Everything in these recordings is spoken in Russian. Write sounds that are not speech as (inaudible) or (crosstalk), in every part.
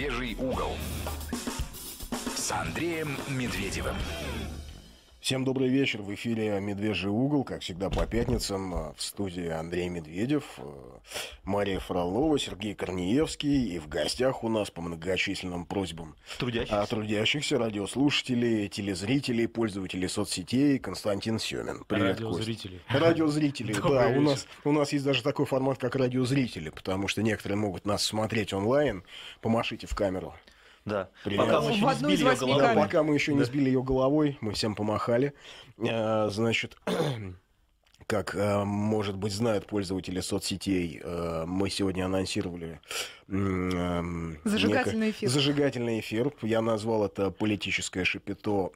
«Медвежий угол» с Андреем Медведевым. Всем добрый вечер. В эфире «Медвежий угол», как всегда, по пятницам. А, в студии Андрей Медведев, а, Мария Фролова, Сергей Корнеевский. И в гостях у нас по многочисленным просьбам трудящихся, трудящихся радиослушателей, телезрителей, пользователей соцсетей Константин Семин. Привет, Радиозрители. Кость. Радиозрители, (laughs) да. У нас, у нас есть даже такой формат, как радиозрители, потому что некоторые могут нас смотреть онлайн. Помашите в камеру. Да. Пока мы еще не сбили ее головой. пока мы еще не сбили ее головой, мы всем помахали. Э, значит, (clears throat) как, э, может быть, знают пользователи соцсетей, э, мы сегодня анонсировали Зажигательный некое... эфир. Зажигательный эфир. Я назвал это политическое шипито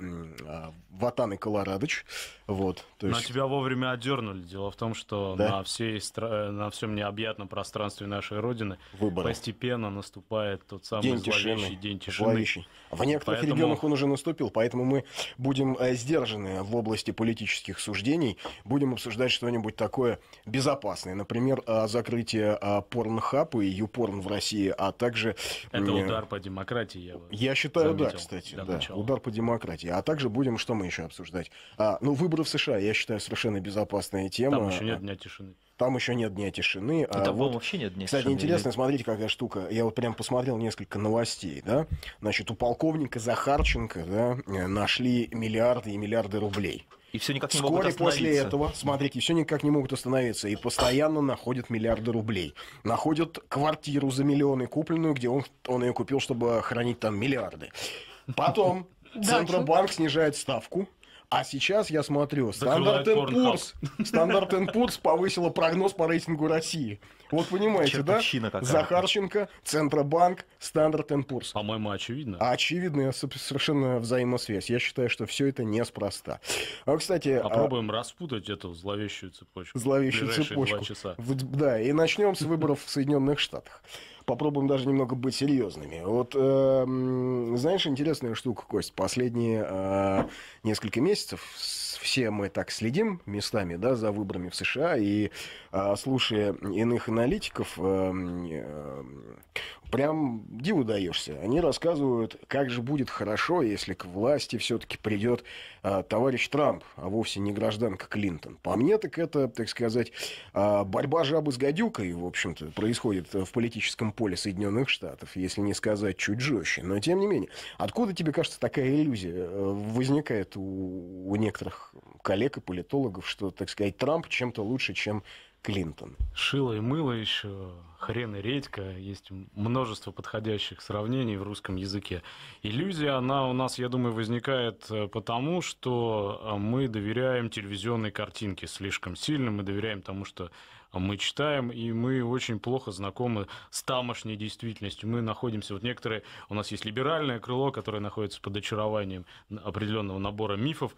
а, Ватан и Колорадыч. Вот, то есть... Но тебя вовремя одернули. Дело в том, что да? на, всей, стра... Э, на всем необъятном пространстве нашей Родины Выборы. постепенно наступает тот самый день тишины. день тишины. Зловещий. В некоторых поэтому... регионах он уже наступил, поэтому мы будем э, сдержаны в области политических суждений. Будем обсуждать что-нибудь такое безопасное. Например, закрытие порнхапа и юпорн в России России, а также... Это удар по демократии, я Я считаю, да, кстати, да, удар по демократии. А также будем, что мы еще обсуждать? А, ну, выборы в США, я считаю, совершенно безопасная тема. Там еще нет дня тишины. Там еще нет дня тишины. И а вот, вообще нет дня Кстати, тишины, интересно, смотрите, какая штука. Я вот прям посмотрел несколько новостей, да. Значит, у полковника Захарченко, да, нашли миллиарды и миллиарды рублей и все никак не Вскоре могут остановиться. после этого, смотрите, все никак не могут остановиться. И постоянно находят миллиарды рублей. Находят квартиру за миллионы купленную, где он, он ее купил, чтобы хранить там миллиарды. Потом (laughs) Центробанк снижает ставку. А сейчас я смотрю, Стандарт Poor's, Стандарт Poor's повысила прогноз по рейтингу России. Вот понимаете, да? Захарченко, Центробанк, Стандарт Пурс. По-моему, очевидно. Очевидная совершенно взаимосвязь. Я считаю, что все это неспроста. А, кстати... А Попробуем а... распутать эту зловещую цепочку. Зловещую цепочку. Два часа. В... Да, и начнем с выборов в Соединенных Штатах. Попробуем даже немного быть серьезными. Вот, э, знаешь, интересная штука, Кость. Последние э, несколько месяцев с все мы так следим местами, да, за выборами в США, и а, слушая иных аналитиков, эм, э, прям диву даешься. Они рассказывают, как же будет хорошо, если к власти все-таки придет а, товарищ Трамп, а вовсе не гражданка Клинтон. По мне, так это, так сказать, а, борьба жабы с гадюкой, в общем-то, происходит э, в политическом поле Соединенных Штатов, если не сказать чуть жестче. Но тем не менее, откуда тебе кажется такая иллюзия э, возникает у, у некоторых коллег и политологов, что, так сказать, Трамп чем-то лучше, чем Клинтон. Шило и мыло еще, хрен и редька. Есть множество подходящих сравнений в русском языке. Иллюзия, она у нас, я думаю, возникает э, потому, что э, мы доверяем телевизионной картинке слишком сильно, мы доверяем тому, что мы читаем, и мы очень плохо знакомы с тамошней действительностью. Мы находимся, вот некоторые, у нас есть либеральное крыло, которое находится под очарованием определенного набора мифов,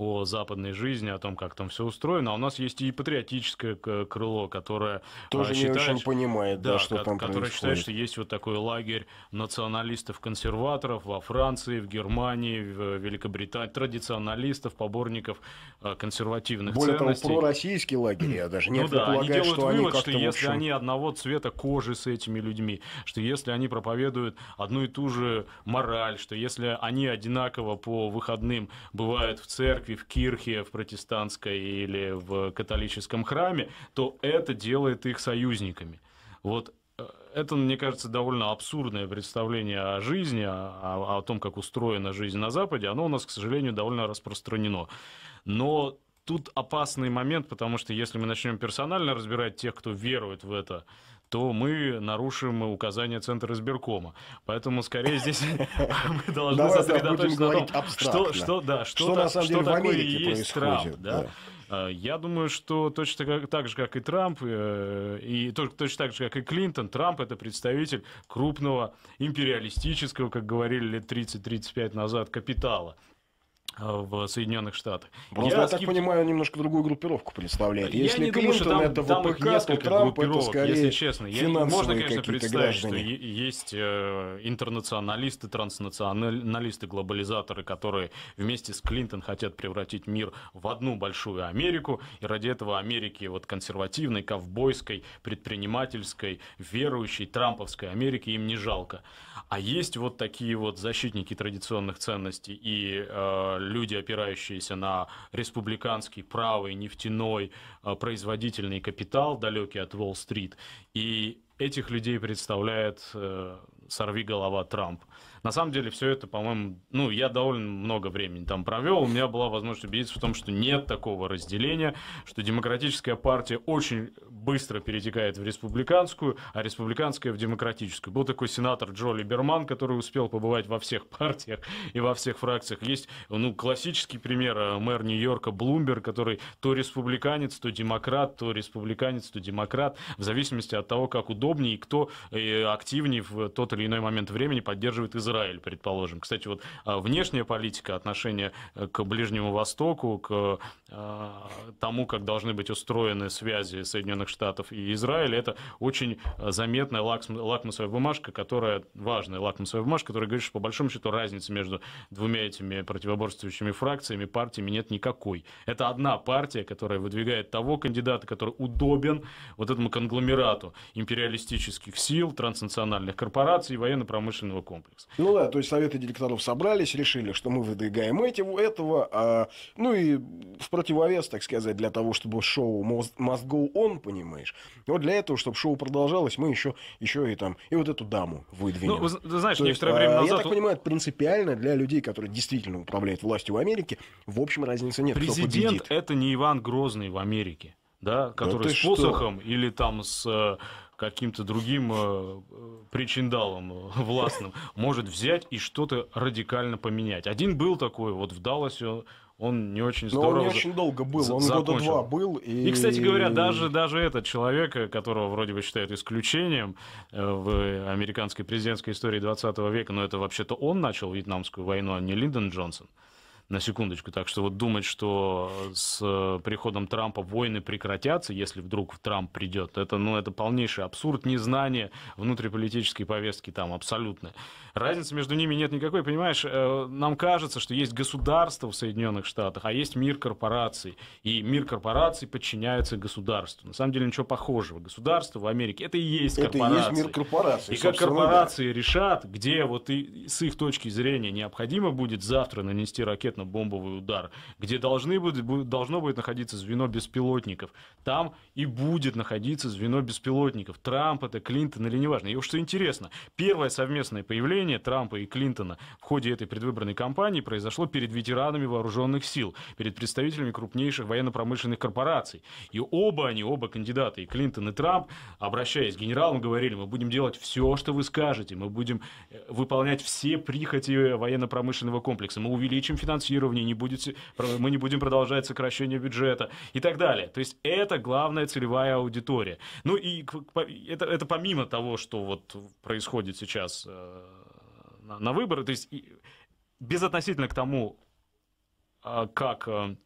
о западной жизни, о том, как там все устроено. А у нас есть и патриотическое крыло, которое тоже а, считает, не очень понимает, да, да что ко- там которое происходит. считает, что есть вот такой лагерь националистов-консерваторов во Франции, в Германии, в э, Великобритании, традиционалистов, поборников э, консервативных Более ценностей. Более того, пророссийский лагерь, я даже не ну, да, они делают что вывод, что если общем... они одного цвета кожи с этими людьми, что если они проповедуют одну и ту же мораль, что если они одинаково по выходным бывают в церкви, церкви, в кирхе, в протестантской или в католическом храме, то это делает их союзниками. Вот э, это, мне кажется, довольно абсурдное представление о жизни, о, о том, как устроена жизнь на Западе. Оно у нас, к сожалению, довольно распространено. Но тут опасный момент, потому что если мы начнем персонально разбирать тех, кто верует в это, то мы нарушим указания Центра избиркома. Поэтому скорее здесь (laughs) мы должны сосредоточиться на том, что, что, да, что, что, на что деле, такое есть Трамп. Да? Да. А, я думаю, что точно как, так же, как и Трамп, э, и точно так же, как и Клинтон, Трамп это представитель крупного империалистического, как говорили лет 30-35 назад, капитала в Соединенных Штатах. я, я так понимаю, немножко другую группировку представляет. Я Если я не Клинтон думаю, что там, это там ВПК, их Трамп это скорее если честно. Я, можно, конечно, представить, граждане. что есть э, интернационалисты, транснационалисты, глобализаторы, которые вместе с Клинтон хотят превратить мир в одну большую Америку, и ради этого Америки вот консервативной, ковбойской, предпринимательской, верующей, трамповской Америки им не жалко. А есть вот такие вот защитники традиционных ценностей и э, люди, опирающиеся на республиканский, правый, нефтяной, э, производительный капитал, далекий от Уолл-стрит. И этих людей представляет э, сорви голова Трамп. На самом деле все это, по-моему, ну, я довольно много времени там провел. У меня была возможность убедиться в том, что нет такого разделения, что демократическая партия очень быстро перетекает в республиканскую, а республиканская в демократическую. Был такой сенатор Джо Либерман, который успел побывать во всех (laughs) партиях и во всех фракциях. Есть, ну, классический пример э, мэр Нью-Йорка Блумбер, который то республиканец, то демократ, то республиканец, то демократ, в зависимости от того, как удобнее и кто э, активнее в тот или иной момент времени поддерживает из Израиль, предположим. Кстати, вот а, внешняя политика, отношение э, к Ближнему Востоку, к а, тому, как должны быть устроены связи Соединенных Штатов и Израиля, это очень а, заметная лакмусовая бумажка, которая важная лакмусовая бумажка, которая говорит, что по большому счету разницы между двумя этими противоборствующими фракциями, партиями нет никакой. Это одна партия, которая выдвигает того кандидата, который удобен вот этому конгломерату империалистических сил, транснациональных корпораций и военно-промышленного комплекса. Ну да, то есть советы директоров собрались, решили, что мы выдвигаем этого, этого а, ну и в противовес, так сказать, для того, чтобы шоу must, go on, понимаешь, вот для этого, чтобы шоу продолжалось, мы еще, еще и там, и вот эту даму выдвинем. Ну, вы, знаешь, то некоторое есть, а, время назад... Я так понимаю, принципиально для людей, которые действительно управляют властью в Америке, в общем, разницы нет, Президент — это не Иван Грозный в Америке да, который да с посохом что? или там с э, каким-то другим э, э причиндалом э, (laughs) властным может взять и что-то радикально поменять. Один был такой, вот в Далласе он не очень здорово... Но он не очень долго был, он закончил. года два был. И... и, кстати говоря, даже, даже этот человек, э, которого вроде бы считают исключением э, в американской президентской истории 20 века, но это вообще-то он начал Вьетнамскую войну, а не Линдон Джонсон на секундочку. Так что вот думать, что с э, приходом Трампа войны прекратятся, если вдруг Трамп придет, это, ну, это полнейший абсурд, незнание внутриполитической повестки там абсолютно. Разницы между ними нет никакой, понимаешь, э, нам кажется, что есть государство в Соединенных Штатах, а есть мир корпораций, и мир корпораций подчиняется государству. На самом деле ничего похожего. Государство в Америке это и есть корпорация. Это и есть мир корпораций. И как корпорации да. решат, где вот и с их точки зрения необходимо будет завтра нанести ракетную ракетно-бомбовый удар, где должны быть, должно будет находиться звено беспилотников. Там и будет находиться звено беспилотников. Трамп это, Клинтон или неважно. И уж что интересно, первое совместное появление Трампа и Клинтона в ходе этой предвыборной кампании произошло перед ветеранами вооруженных сил, перед представителями крупнейших военно-промышленных корпораций. И оба они, оба кандидаты, и Клинтон, и Трамп, обращаясь к генералам, говорили, мы будем делать все, что вы скажете, мы будем э, выполнять все прихоти военно-промышленного комплекса, мы увеличим финансирование финансирования, не будете, мы не будем продолжать сокращение бюджета и так далее. То есть это главная целевая аудитория. Ну и это, это помимо того, что вот происходит сейчас э, на, на выборы, то есть безотносительно к тому, а, как э,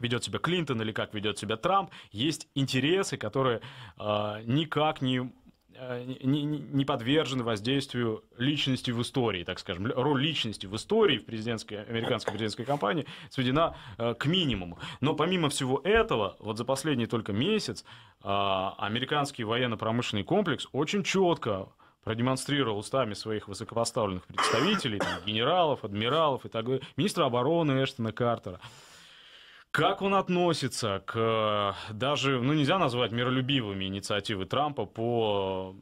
ведет себя Клинтон или как ведет себя Трамп, есть интересы, которые а, никак не Э, не, не подвержен воздействию личности в истории, так скажем. Роль личности в истории в президентской, американской президентской кампании сведена э, к минимуму. Но помимо всего этого, вот за последний только месяц э, американский военно-промышленный комплекс очень четко продемонстрировал устами своих высокопоставленных представителей, там, генералов, адмиралов и так далее, министра обороны Эштона Картера, как он относится к э, даже, ну нельзя назвать миролюбивыми инициативы Трампа по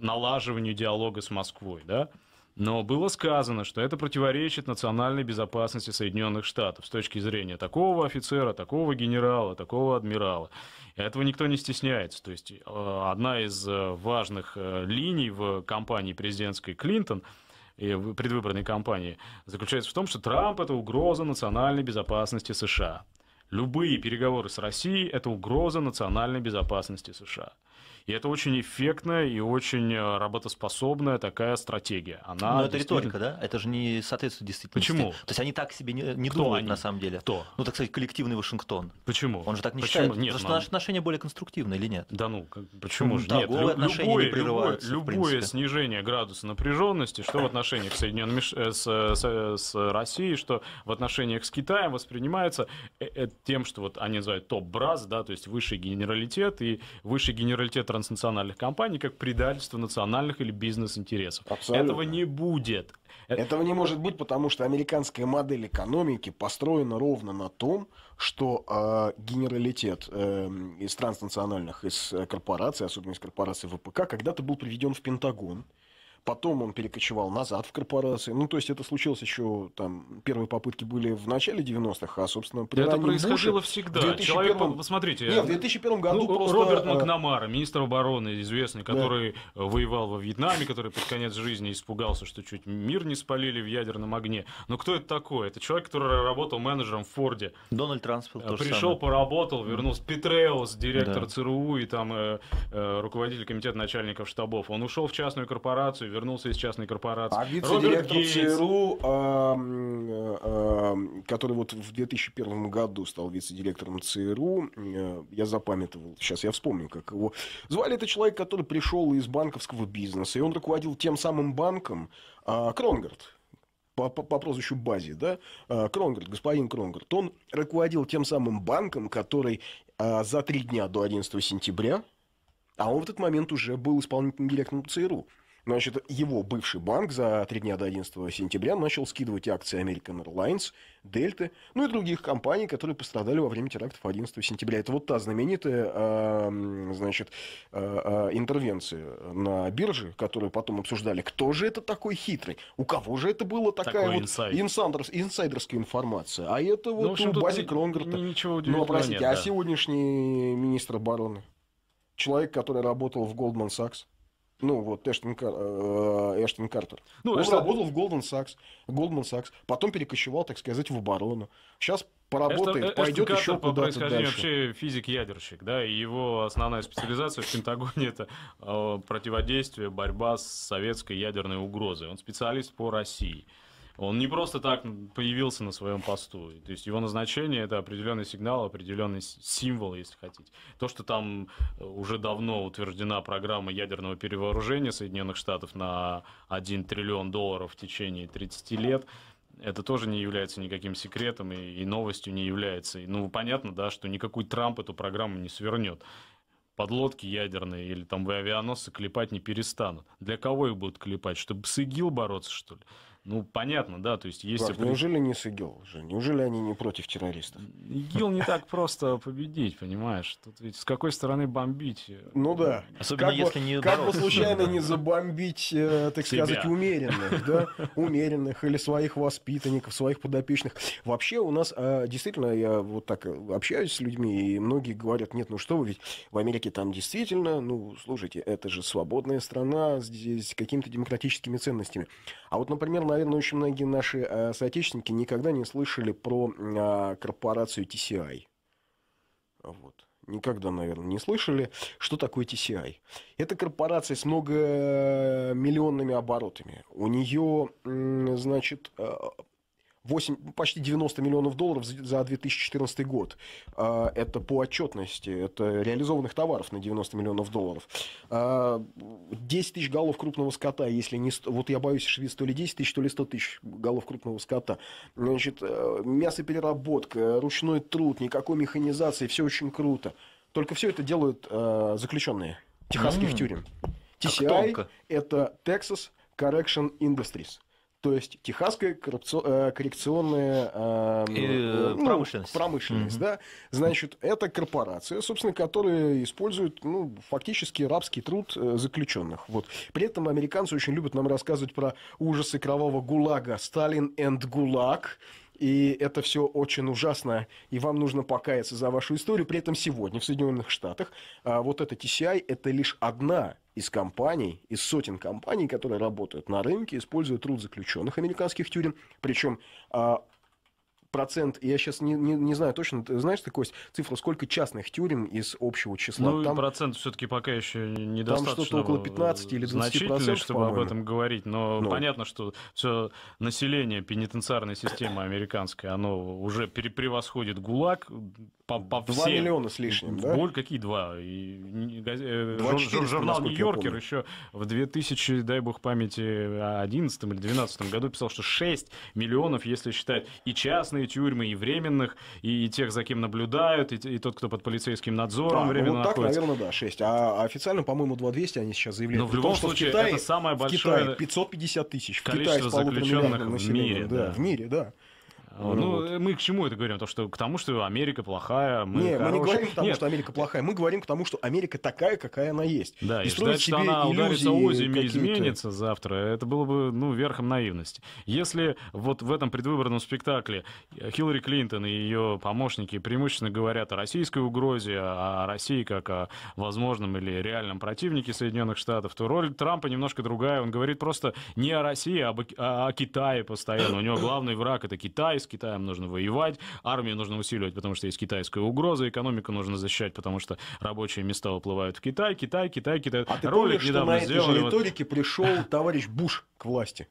налаживанию диалога с Москвой, да? Но было сказано, что это противоречит национальной безопасности Соединенных Штатов с точки зрения такого офицера, такого генерала, такого адмирала. И этого никто не стесняется. То есть э, одна из э, важных линий в кампании президентской Клинтон – предвыборной кампании заключается в том, что Трамп – это угроза национальной безопасности США. Любые переговоры с Россией – это угроза национальной безопасности США. И это очень эффектная и очень э, работоспособная такая стратегия. Она Но это действительно... риторика, да? Это же не соответствует действительности. Почему? То есть они так себе не, не Кто думают они? на самом деле. Кто? Ну, так сказать, коллективный Вашингтон. Почему? Он же так не почему? считает. Нет, Потому нам... что ну, наши отношения более конструктивные или нет? Да ну, как... почему же? Нет, любое, не любое, любое снижение градуса напряженности, что в отношениях э, с, Соединенными, э, с, с, с Россией, что в отношениях с Китаем воспринимается тем, что вот они называют топ-браз, да, то есть высший генералитет, и высший генералитет транснациональных компаний как предательство национальных или бизнес-интересов. Абсолютно. Этого не будет. Э, Этого не может быть, потому что американская модель экономики построена ровно на том, что э, генералитет э, из транснациональных, из э, корпораций, особенно из корпораций ВПК, когда-то был приведен в Пентагон. Потом он перекочевал назад в корпорации. Ну, то есть это случилось еще, там, первые попытки были в начале 90-х, а, собственно, при Это происходило Буше, всегда. 2001... Человек, посмотрите. Нет, в 2001 ну, году ну, просто... Роберт э, Макнамара, министр обороны известный, который да. воевал во Вьетнаме, который под конец жизни испугался, что чуть мир не спалили в ядерном огне. Но кто это такой? Это человек, который работал менеджером в Форде. Дональд э, Трансфилд Пришел, поработал, вернулся. Петреус, директор да. ЦРУ и там э, э, руководитель комитета начальников штабов. Он ушел в частную корпорацию, вернулся из частной корпорации. А вице-директор ЦРУ, который вот в 2001 году стал вице-директором ЦРУ, э, я запамятовал, сейчас я вспомню, как его звали. Это человек, который пришел из банковского бизнеса, и он руководил тем самым банком а, Кронгард по, по, по прозвищу Бази, да, а, Кронгард, господин Кронгард, он руководил тем самым банком, который а, за три дня до 11 сентября, а он в этот момент уже был исполнительным директором ЦРУ, Значит, его бывший банк за три дня до 11 сентября начал скидывать акции American Airlines, Delta, ну и других компаний, которые пострадали во время терактов 11 сентября. Это вот та знаменитая, значит, э, э, интервенция на бирже, которую потом обсуждали. Кто же это такой хитрый? У кого же это была такая Такой вот инсайд. инсайдерская информация? А это ну, вот ну, у Бази Кронгерта. Ничего Ну, простите, нет, а да. а сегодняшний министр обороны? Человек, который работал в Goldman Sachs? Ну, вот Эштон, Кар... Э, э, Эштон Картер. Ну, ну Он работал в Goldman Sachs, Goldman Sachs, потом перекочевал, так сказать, в оборону. Сейчас поработает, Эштон, э, пойдет Эштон еще по куда-то дальше. вообще физик-ядерщик, да, и его основная специализация в Пентагоне это э, противодействие, борьба с советской ядерной угрозой. Он специалист по России. Он не просто так появился на своем посту. То есть его назначение это определенный сигнал, определенный символ, если хотите. То, что там э, уже давно утверждена программа ядерного перевооружения Соединенных Штатов на 1 триллион долларов в течение 30 лет, это тоже не является никаким секретом и, и новостью не является. ну, понятно, да, что никакой Трамп эту программу не свернет. Подлодки ядерные или там авианосцы клепать не перестанут. Для кого их будут клепать? Чтобы с ИГИЛ бороться, что ли? Ну, понятно, да, то есть есть... Как, опред... Неужели не с ИГИЛ же? Неужели они не против террористов? ИГИЛ не так просто победить, понимаешь? Тут ведь с какой стороны бомбить? Ну да. Особенно как если бы, не Как бы случайно не забомбить, э, так Себя. сказать, умеренных, да? Умеренных или своих воспитанников, своих подопечных. Вообще у нас, а, действительно, я вот так общаюсь с людьми, и многие говорят, нет, ну что вы, ведь в Америке там действительно, ну, слушайте, это же свободная страна, здесь какими-то демократическими ценностями. А вот, например, наверное, очень многие наши э, соотечественники никогда не слышали про а, корпорацию TCI. А вот. Никогда, наверное, не слышали, что такое TCI. А Это корпорация с многомиллионными оборотами. У нее, значит, э, 8, ну, почти 90 миллионов долларов за 2014 год. А, это по отчетности, это реализованных товаров на 90 миллионов долларов. 10 а, тысяч голов крупного скота, если не... 100, вот я боюсь, швец то ли 10 тысяч, то ли 100 тысяч голов крупного скота. Значит, э, мясопереработка, ручной труд, никакой механизации, все очень круто. Только все это делают э, заключенные техасских mm. тюрем. TCI а – это Texas Correction Industries – то есть Техасская э, коррекционная эм, э, э, ну, промышленность, промышленность mm да? значит, это корпорация, собственно, которая использует ну, фактически рабский труд э, заключенных. Вот. При этом американцы очень любят нам рассказывать про ужасы кровавого ГУЛАГа «Сталин энд ГУЛАГ», и это все очень ужасно, и вам нужно покаяться за вашу историю. При этом сегодня в Соединенных Штатах а, вот эта TCI – это лишь одна из компаний, из сотен компаний, которые работают на рынке, используют труд заключенных американских тюрем, причем а, процент, я сейчас не, не, не знаю точно, ты знаешь, ты, Кость, цифру, сколько частных тюрем из общего числа? Ну, там, процент все-таки пока еще недостаточно. Там что-то около 15 или 20 процентов, чтобы по-моему. об этом говорить, но ну. понятно, что все население пенитенциарной системы американской, оно уже перепревосходит ГУЛАГ, по, по 2 всем. миллиона с лишним, да? Боль, какие два? И, газ... 24, э, журнал «Нью-Йоркер» еще в 2000, дай бог памяти, 11 или 12 году писал, что 6 миллионов, если считать и частные тюрьмы, и временных, и, и тех, за кем наблюдают, и, и тот, кто под полицейским надзором да, временно ну, вот так, находится. наверное, да, 6. А официально, по-моему, 2200 они сейчас заявляют. Но ну, в любом том, случае, в Китае, это самое большое... В Китае 550 тысяч. В Китае заключенных в мире. Да, да. В мире, да. А, ну, э, мы к чему это говорим? То, что, к тому, что Америка плохая, мы не хорошие. мы не говорим к тому, Нет. что Америка плохая, мы говорим к тому, что Америка такая, какая она есть. Да, и, и ждать, что она ударится озими и изменится завтра, это было бы, ну, верхом наивности. Если вот в этом предвыборном спектакле Хиллари Клинтон и ее помощники преимущественно говорят о российской угрозе, о России как о возможном или реальном противнике Соединенных Штатов, то роль Трампа немножко другая. Он говорит просто не о России, а, а о Китае постоянно. У него главный враг — это Китай, с Китаем нужно воевать, армию нужно усиливать, потому что есть китайская угроза, экономику нужно защищать, потому что рабочие места уплывают в Китай, Китай, Китай, Китай. А ты помнишь, что на этой же риторике пришел товарищ Буш к власти?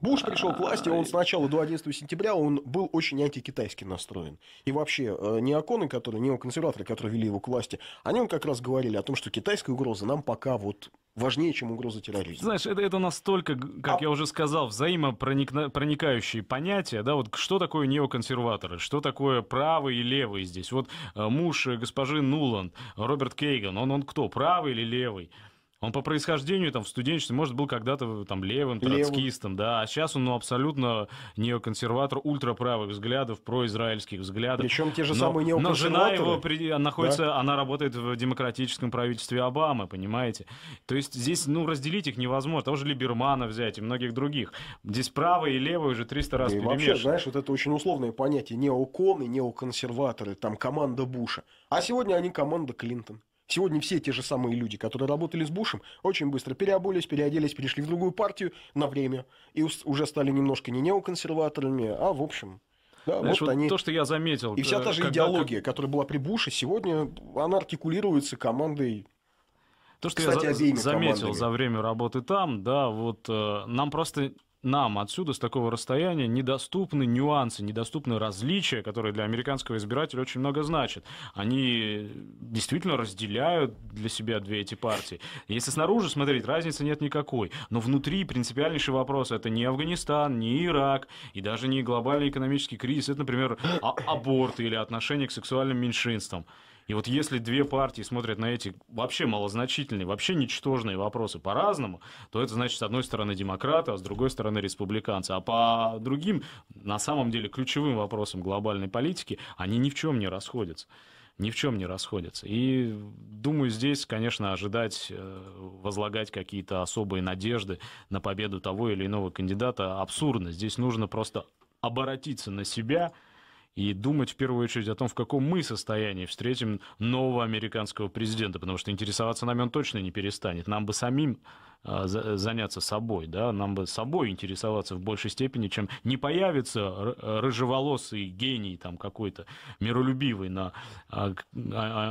Буш пришел к власти, он с начала до 11 сентября, он был очень антикитайски настроен. И вообще, э, неоконы, которые, неоконсерваторы, которые вели его к власти, они он как раз говорили о том, что китайская угроза нам пока вот важнее, чем угроза терроризма. Знаешь, это, это настолько, как а... я уже сказал, взаимопроникающие понятия, да, вот что такое неоконсерваторы, что такое правый и левый здесь. Вот э, муж э, госпожи Нуланд, Роберт Кейган, он, он кто, правый или левый? Он по происхождению там в студенчестве, может, был когда-то там левым, троцкистом, левым. да, а сейчас он ну, абсолютно неоконсерватор ультраправых взглядов, произраильских взглядов. Причем те же но, самые неоконсерваторы. Но жена его при, э, находится, да? она работает в демократическом правительстве Обамы, понимаете? То есть здесь, ну, разделить их невозможно. Того же Либермана взять и многих других. Здесь правые и левые уже 300 раз да И вообще, знаешь, вот это очень условное понятие. Неоконы, неоконсерваторы, там команда Буша. А сегодня они команда Клинтон. Сегодня все те же самые люди, которые работали с Бушем, очень быстро переобулись, переоделись, перешли в другую партию на время и уже стали немножко не неоконсерваторами, а в общем... Да, Знаешь, вот, вот они... то, что я заметил. И вся э, та же когда... идеология, которая была при Буше, сегодня она артикулируется командой то, что Кстати, я за заметил командами. за время работы там, да, вот э, нам просто нам отсюда, с такого расстояния, недоступны нюансы, недоступны различия, которые для американского избирателя очень много значат. Они действительно разделяют для себя две эти партии. Если снаружи смотреть, разницы нет никакой. Но внутри принципиальнейший вопрос. Это не Афганистан, не Ирак, и даже не глобальный экономический кризис. Это, например, а, аборты или отношение к сексуальным меньшинствам. И вот если две партии смотрят на эти вообще малозначительные, вообще ничтожные вопросы по-разному, то это значит, с одной стороны, демократы, а с другой стороны, республиканцы. А по другим, на самом деле, ключевым вопросам глобальной политики они ни в чем не расходятся ни в чем не расходятся. И думаю, здесь, конечно, ожидать, э, возлагать какие-то особые надежды на победу того или иного кандидата абсурдно. Здесь нужно просто оборотиться на себя, и думать в первую очередь о том, в каком мы состоянии встретим нового американского президента, потому что интересоваться нами он точно не перестанет. Нам бы самим а, заняться собой, да, нам бы собой интересоваться в большей степени, чем не появится а, рыжеволосый гений там какой-то миролюбивый на а,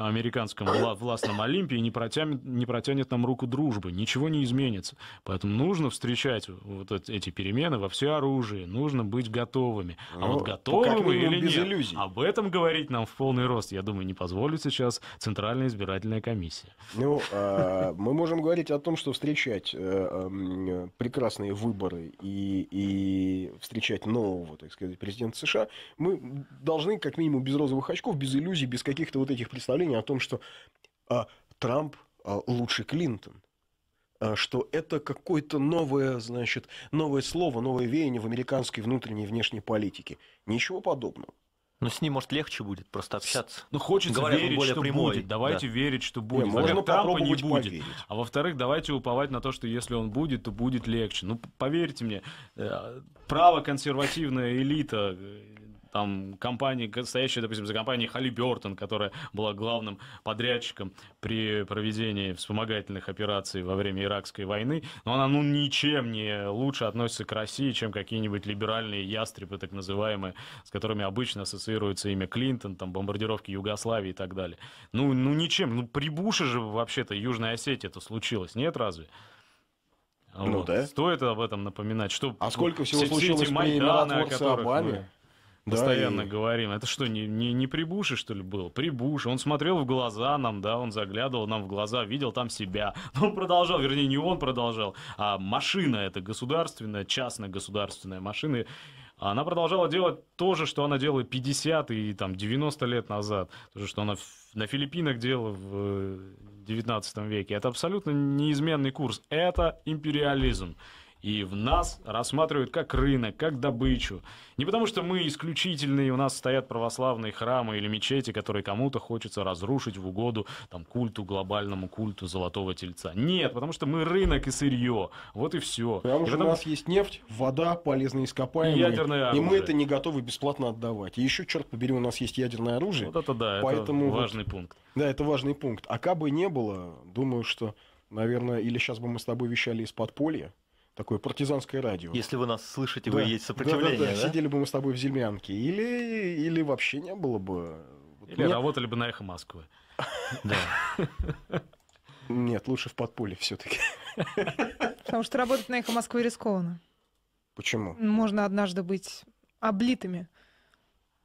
американском властном Олимпе и не протянет, не протянет нам руку дружбы, ничего не изменится. Поэтому нужно встречать вот эти перемены во все оружие, нужно быть готовыми. А ну, вот ну, готовы или нет, иллюзий. об этом говорить нам в полный рост, я думаю, не позволит сейчас Центральная избирательная комиссия. Ну, мы можем говорить о том, что встречать встречать э, э, прекрасные выборы и, и встречать нового, так сказать, президента США, мы должны, как минимум, без розовых очков, без иллюзий, без каких-то вот этих представлений о том, что э, Трамп э, лучше Клинтон а, что это какое-то новое, значит, новое слово, новое веяние в американской внутренней и внешней политике. Ничего подобного. Но ну, с ним, может, легче будет просто общаться. Ну, хочется Говорят, верить, более что прямой. будет. Давайте да. верить, что будет. Не, можно Трампа не будет. Поверить. А во-вторых, давайте уповать на то, что если он будет, то будет легче. Ну, поверьте мне, э, право консервативная элита э, там компании, стоящие, допустим, за компанией Халибертон, которая была главным подрядчиком при проведении вспомогательных операций во время иракской войны, но она ну ничем не лучше относится к России, чем какие-нибудь либеральные ястребы, так называемые, с которыми обычно ассоциируется имя Клинтон, там бомбардировки Югославии и так далее. Ну, ну ничем, ну при Буше же вообще-то Южная Осетия это случилось, нет разве? Ну, да. Стоит об этом напоминать. Что, а сколько всего все, случилось все эти Майданы, при миротворце Обаме? Мы постоянно да, и... говорим. Это что, не, не, не при что ли, был? При Он смотрел в глаза нам, да, он заглядывал нам в глаза, видел там себя. (laughs) Но он продолжал, вернее, не он продолжал, а машина эта государственная, частная государственная машина. Она продолжала делать то же, что она делала 50 и там 90 лет назад. То же, что она на Филиппинах делала в 19 э, веке. Это абсолютно неизменный курс. Это империализм. И в нас рассматривают как рынок, как добычу. Не потому что мы исключительные, у нас стоят православные храмы или мечети, которые кому-то хочется разрушить в угоду там, культу, глобальному культу золотого тельца. Нет, потому что мы рынок и сырье. Вот и все. Потому что у нас есть нефть, вода, полезные ископаемые. И ядерное оружие. И мы это не готовы бесплатно отдавать. И еще, черт побери, у нас есть ядерное оружие. Вот это да, поэтому это важный вот... пункт. Да, это важный пункт. А как бы не было, думаю, что, наверное, или сейчас бы мы с тобой вещали из подполья, такое партизанское радио. Если вы нас слышите, да. вы есть сопротивление, да, да, да. да? Сидели бы мы с тобой в землянке или, или вообще не было бы. Или Нет. работали бы на эхо Москвы. (laughs) Да. Нет, лучше в подполье все-таки. (laughs) Потому что работать на эхо Москвы рискованно. Почему? Можно однажды быть облитыми.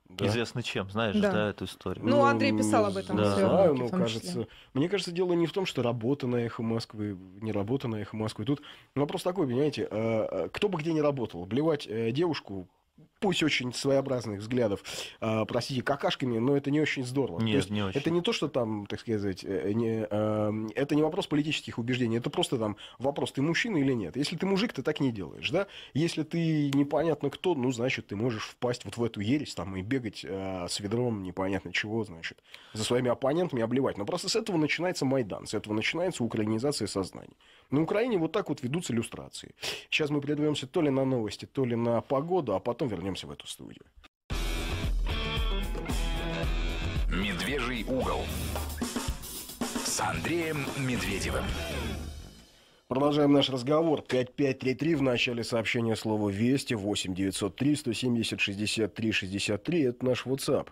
Да. Известно чем, знаешь, да. да, эту историю. Ну, Андрей писал об этом. Да. Знаю, но кажется... Мне кажется, дело не в том, что работа на «Эхо Москвы», не работа на «Эхо Москвы». Тут вопрос такой, понимаете, э, э, кто бы где не работал, блевать э, девушку пусть очень своеобразных взглядов, а, простите, какашками, но это не очень здорово. Нет, есть, не очень. Это не то, что там, так сказать, э, э, не, а, это не вопрос политических убеждений, это просто там вопрос, ты мужчина или нет. Если ты мужик, ты так не делаешь, да? Если ты непонятно кто, ну, значит, ты можешь впасть вот в эту ересь там и бегать а, с ведром непонятно чего, значит, за своими оппонентами обливать. Но просто с этого начинается Майдан, с этого начинается украинизация сознания. На Украине вот так вот ведутся иллюстрации. Сейчас мы прервемся то ли на новости, то ли на погоду, а потом вернемся вернемся в эту студию. Медвежий угол с Андреем Медведевым. Продолжаем наш разговор. 5533 в начале сообщения слова «Вести» 8903 170 63 63. Это наш WhatsApp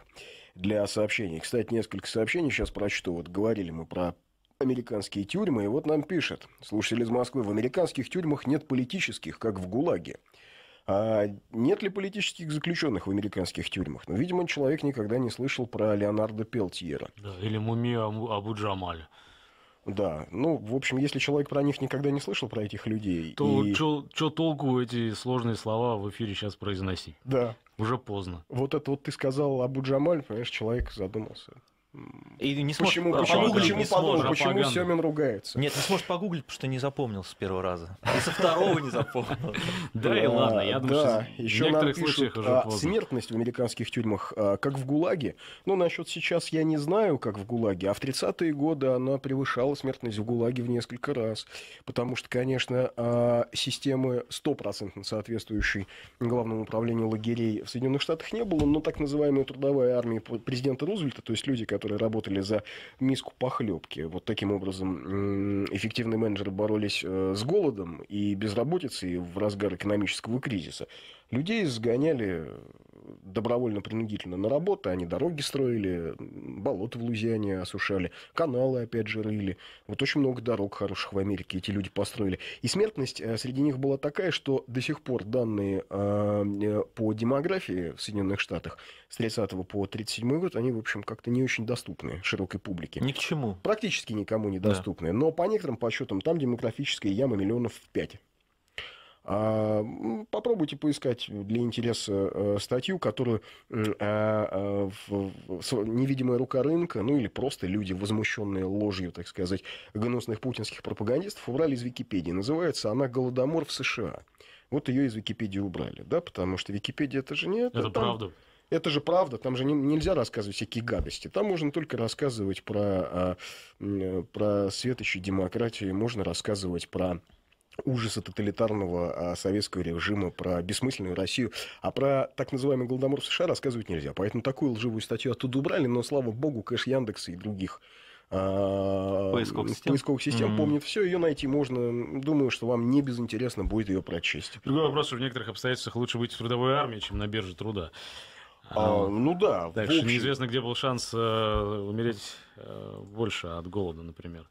для сообщений. Кстати, несколько сообщений сейчас прочту. Вот говорили мы про американские тюрьмы, и вот нам пишет. Слушатель из Москвы, в американских тюрьмах нет политических, как в ГУЛАГе. А нет ли политических заключенных в американских тюрьмах? Ну, видимо, человек никогда не слышал про Леонардо Пелтьера. Да, или Мумия Абу Абуджамаля. Да, ну, в общем, если человек про них никогда не слышал, про этих людей... То и... что толку эти сложные слова в эфире сейчас произносить? Да. Уже поздно. Вот это вот ты сказал Абу Джамаль, понимаешь, человек задумался. И не сможет почему, почему, почему, не сможет, почему Семин ругается? Нет, не сможет погуглить, потому что не запомнил с первого раза. И со второго не запомнил. (laughs) Да и ладно, я думаю, что еще нам пишут а, смертность в американских тюрьмах, а, как в ГУЛАГе. Ну, насчет сейчас я не знаю, как в ГУЛАГе, а в 30-е годы она превышала смертность в ГУЛАГе в несколько раз. Потому что, конечно, а, системы стопроцентно соответствующей главному управлению лагерей в Соединенных Штатах не было, но так называемая трудовая армия президента Рузвельта, то есть люди, которые которые работали за миску похлебки. Вот таким образом эффективные менеджеры боролись э, с голодом и безработицей в разгар экономического кризиса. Людей сгоняли добровольно-принудительно на работу, они дороги строили, болота в Лузиане осушали, каналы, опять же, рыли. Вот очень много дорог хороших в Америке эти люди построили. И смертность э, среди них была такая, что до сих пор данные а, э, по демографии в Соединенных Штатах с 30 по 37 год, они, в общем, как-то не очень доступны широкой публике. Ни к чему. Практически никому не доступны. Да. Но по некоторым подсчетам там демографическая яма миллионов в пять а, попробуйте поискать для интереса э, статью, которую э, а, а, «Невидимая рука рынка», ну или просто люди, возмущенные ложью, так сказать, гнусных путинских пропагандистов, убрали из Википедии. Называется она «Голодомор в США». Вот ее из Википедии убрали, да, потому что Википедия это же не... Это, это там... правда. Это же правда, там же не, нельзя рассказывать всякие гадости. Там можно только рассказывать про, э, про светочи демократию. можно рассказывать про ужаса тоталитарного а, советского режима, про бессмысленную Россию, а про так называемый Голодомор в США рассказывать нельзя. Поэтому такую лживую статью оттуда убрали, но, слава богу, кэш Яндекса и других а, поисковых систем, поисковых систем mm-hmm. помнит все, ее найти можно. Думаю, что вам не безинтересно будет ее прочесть. Другой вопрос, что в некоторых обстоятельствах лучше быть в трудовой армии, чем на бирже труда. А, ну да. Так что неизвестно, где был шанс э, умереть э, больше от голода, например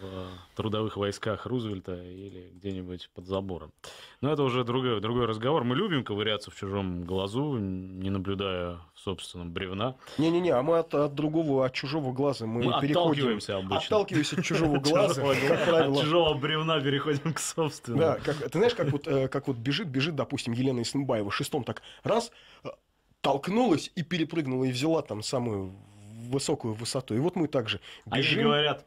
в трудовых войсках Рузвельта или где-нибудь под забором. Но это уже другой, другой разговор. Мы любим ковыряться в чужом глазу, не наблюдая в собственном бревна. Не-не-не, а мы от, от другого, от чужого глаза мы, мы Отталкиваемся обычно. Отталкиваемся от чужого (laughs) глаза. От чужого бревна переходим к собственному. Да, ты знаешь, как вот э, как вот бежит, бежит, допустим, Елена Исенбаева шестом так раз э, толкнулась и перепрыгнула и взяла там самую высокую высоту. И вот мы также а бежим. Они говорят,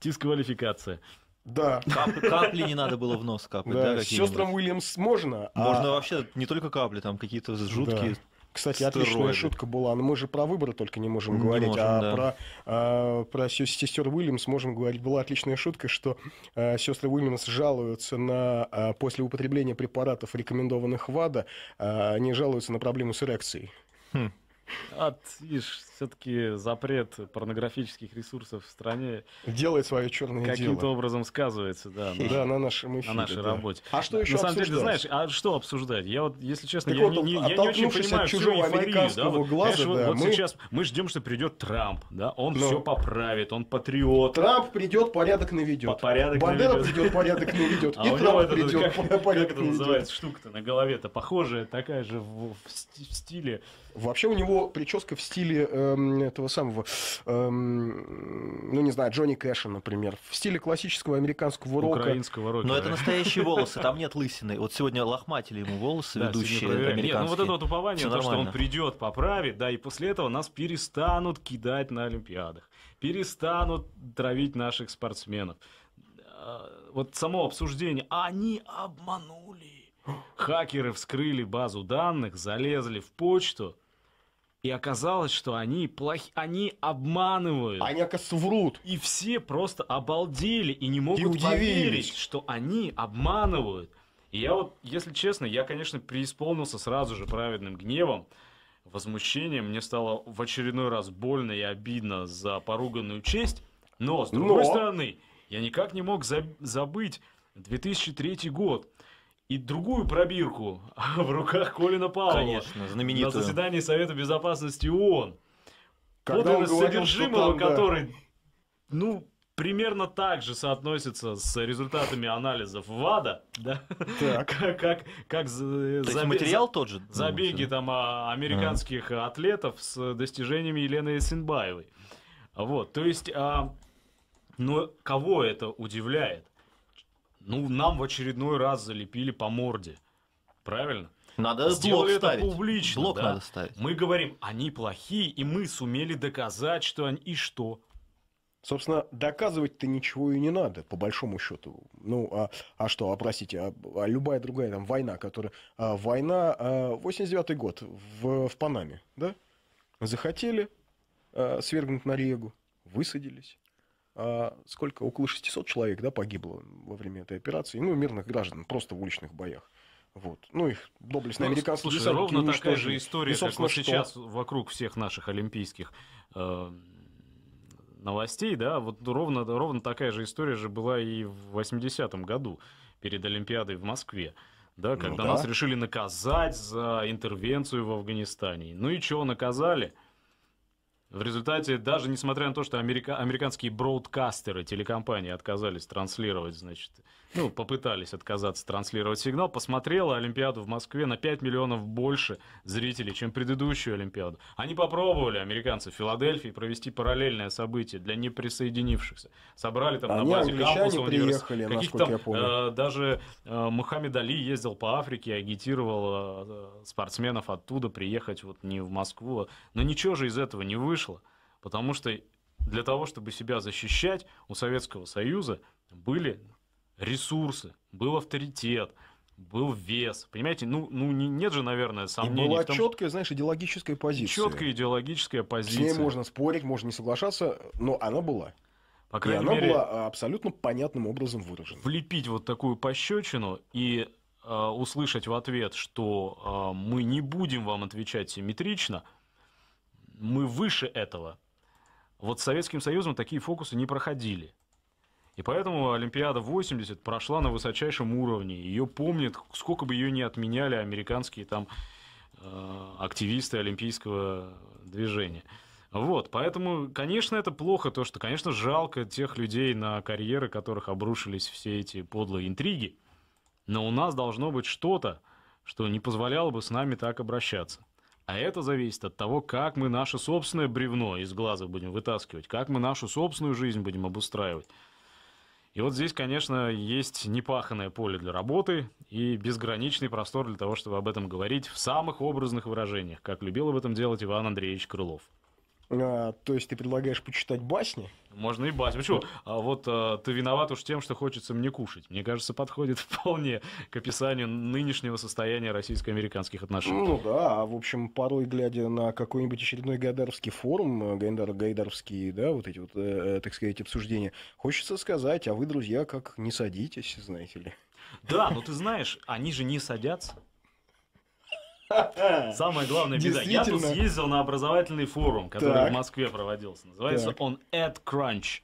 Дисквалификация. Да. Кап, капли не надо было в нос капать. Да, да сестрам Уильямс можно. А можно а... вообще не только капли, там какие-то жуткие. Да. Кстати, стероиды. отличная шутка была. Но мы же про выборы только не можем не говорить, можем, а да. про, а, про сестер Уильямс можем говорить. Была отличная шутка, что а, сестры Уильямс жалуются на а, после употребления препаратов, рекомендованных ВАДА, а, они жалуются на проблему с эрекцией. Хм. От, видишь, все-таки запрет порнографических ресурсов в стране делает свое черное каким дело. Каким-то образом сказывается, да. На, да, на нашем эфире. На нашей да. работе. А что еще На самом деле, знаешь, а что обсуждать? Я вот, если честно, я, вот, не, я не очень понимаю от чужого всю Да, вот, глаза, знаешь, да, вот, мы... сейчас мы ждем, что придет Трамп, да, он Но... Ну. все поправит, он патриот. Трамп придет, порядок наведет. порядок Бандера придет, порядок наведет. А и Трамп придет, порядок наведет. Как это называется штука-то на голове-то? Похожая такая же в стиле Вообще у него прическа в стиле эм, этого самого, эм, ну не знаю, Джонни Кэша, например, в стиле классического американского рока. Украинского рока. Но это настоящие (laughs) волосы, там нет лысины. Вот сегодня лохматили ему волосы ведущие американские. «Э, нет, ну вот это вот упование, то, что он придет, поправит, да, и после этого нас перестанут кидать на Олимпиадах, перестанут травить наших спортсменов. А, вот само обсуждение, они обманули. Хакеры вскрыли базу данных, залезли в почту, и оказалось, что они плохи, они обманывают. Они, оказывается, врут. И все просто обалдели и не могут и поверить, что они обманывают. И я вот, если честно, я, конечно, преисполнился сразу же праведным гневом, возмущением. Мне стало в очередной раз больно и обидно за поруганную честь. Но, с другой но... стороны, я никак не мог за- забыть 2003 год – и другую пробирку (laughs) в руках Колина Пауэлла. Конечно, знаменитую. На заседании Совета Безопасности ООН. Когда Подлинность он говорил, содержимого, да. который, ну, примерно так же соотносится с результатами анализов ВАДА, да? Так. (laughs) как, как, как за, э, То есть тот же? Ну, забеги там а, американских а. атлетов с достижениями Елены Есенбаевой. Вот, то есть, а, но кого это удивляет? Ну, нам в очередной раз залепили по морде. Правильно? Надо Сделали блок это ставить. публично. Блок да? надо ставить. Мы говорим, они плохие, и мы сумели доказать, что они... И что? Собственно, доказывать-то ничего и не надо, по большому счету. Ну, а, а что, а простите, а, а любая другая там война, которая... А, война, а, 89-й год в, в Панаме, да? Захотели а, свергнуть на Регу, высадились. А, сколько, около 600 человек, да, погибло во время этой операции, ну, мирных граждан, просто в уличных боях. Вот. Ну, их доблестные ну, американские слушай, ровно такая же история, и, ну, как вот что... сейчас вокруг всех наших олимпийских э, новостей, да, вот ровно, ровно такая же история же была и в 80-м году перед Олимпиадой в Москве. Да, ну когда ну, да. нас решили наказать за интервенцию в Афганистане. Ну и чего наказали? В результате, даже несмотря на то, что америка... американские броудкастеры, телекомпании отказались транслировать, значит, ну, попытались отказаться транслировать сигнал, посмотрела Олимпиаду в Москве на 5 миллионов больше зрителей, чем предыдущую Олимпиаду. Они попробовали, американцы, в Филадельфии провести параллельное событие для неприсоединившихся. Собрали там Они, на базе кампуса приехали, каких там, я помню. Э, даже э, Мухаммед Али ездил по Африке, агитировал э, спортсменов оттуда приехать вот не в Москву. Но ничего же из этого не вышло, потому что для того, чтобы себя защищать, у Советского Союза были ресурсы, был авторитет, был вес. Понимаете, ну, ну нет же, наверное, сомнений. И была четкая, знаешь, идеологическая позиция. Четкая идеологическая позиция. С ней можно спорить, можно не соглашаться, но она была. По крайней и она мере, была а, абсолютно понятным образом выражена. Влепить вот такую пощечину и э, услышать в ответ, что э, мы не будем вам отвечать симметрично, мы выше этого. Вот с Советским Союзом такие фокусы не проходили. И поэтому Олимпиада 80 прошла на высочайшем уровне. Ее помнят, сколько бы ее ни отменяли американские там э, активисты олимпийского движения. Вот, поэтому, конечно, это плохо, то, что, конечно, жалко тех людей, на карьеры которых обрушились все эти подлые интриги. Но у нас должно быть что-то, что не позволяло бы с нами так обращаться. А это зависит от того, как мы наше собственное бревно из глаза будем вытаскивать, как мы нашу собственную жизнь будем обустраивать. И вот здесь, конечно, есть непаханное поле для работы и безграничный простор для того, чтобы об этом говорить в самых образных выражениях, как любил об этом делать Иван Андреевич Крылов. А, то есть ты предлагаешь почитать басни? Можно и басни. Почему? А вот а, ты виноват уж тем, что хочется мне кушать. Мне кажется, подходит (laughs) вполне к описанию нынешнего состояния российско-американских отношений. Ну да, а, в общем, порой, глядя на какой-нибудь очередной гайдаровский форум, э, гайдар, гайдаровские, да, вот эти вот, э, э, так сказать, обсуждения, хочется сказать, а вы, друзья, как не садитесь, знаете ли. Да, но ты знаешь, они же не садятся. Самое главное, беда. Я тут съездил на образовательный форум, который так. в Москве проводился. Называется так. он Ad Crunch.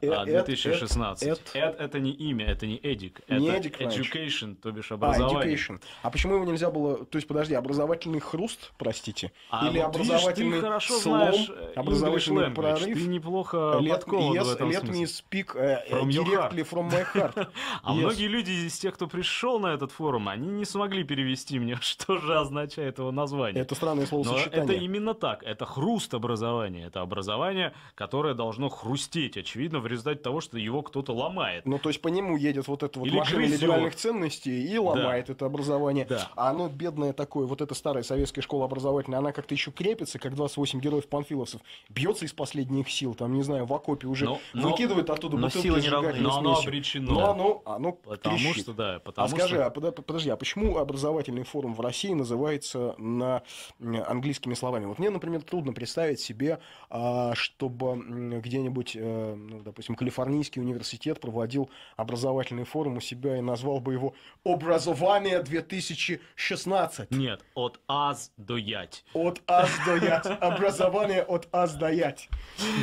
2016. Э, а, Эд, это не имя, это не Эдик. Это не Эдик, Education, то бишь а, образование. А, почему его нельзя было... То есть, подожди, образовательный хруст, простите? А, или образовательный слом? Э, образовательный прорыв? Ты неплохо let, подкован yes, в этом let me speak э, from directly from my heart. (laughs) а многие люди из тех, кто пришел на этот форум, они не смогли перевести мне, (laughs) что же означает его название. Это странное словосочетание. Но это именно так. Это хруст образования. Это образование, которое должно хрустеть, очевидно, в результате в результате того, что его кто-то ломает. Ну, то есть по нему едет вот это вот или машина грызет. либеральных ценностей и ломает да. это образование. Да. А оно бедное такое, вот эта старая советская школа образовательная, она как-то еще крепится, как 28 героев панфиловцев, бьется из последних сил, там, не знаю, в окопе уже но, выкидывает но, оттуда но силы не равны, но оно обречено. Но оно, оно потому трещит. что, да, а потому а что... скажи, а подожди, а почему образовательный форум в России называется на английскими словами? Вот мне, например, трудно представить себе, а, чтобы где-нибудь, э, ну, Допустим, Калифорнийский университет проводил образовательный форум у себя и назвал бы его «Образование 2016». Нет, от аз до ять. От аз до ять. Образование от аз до ять.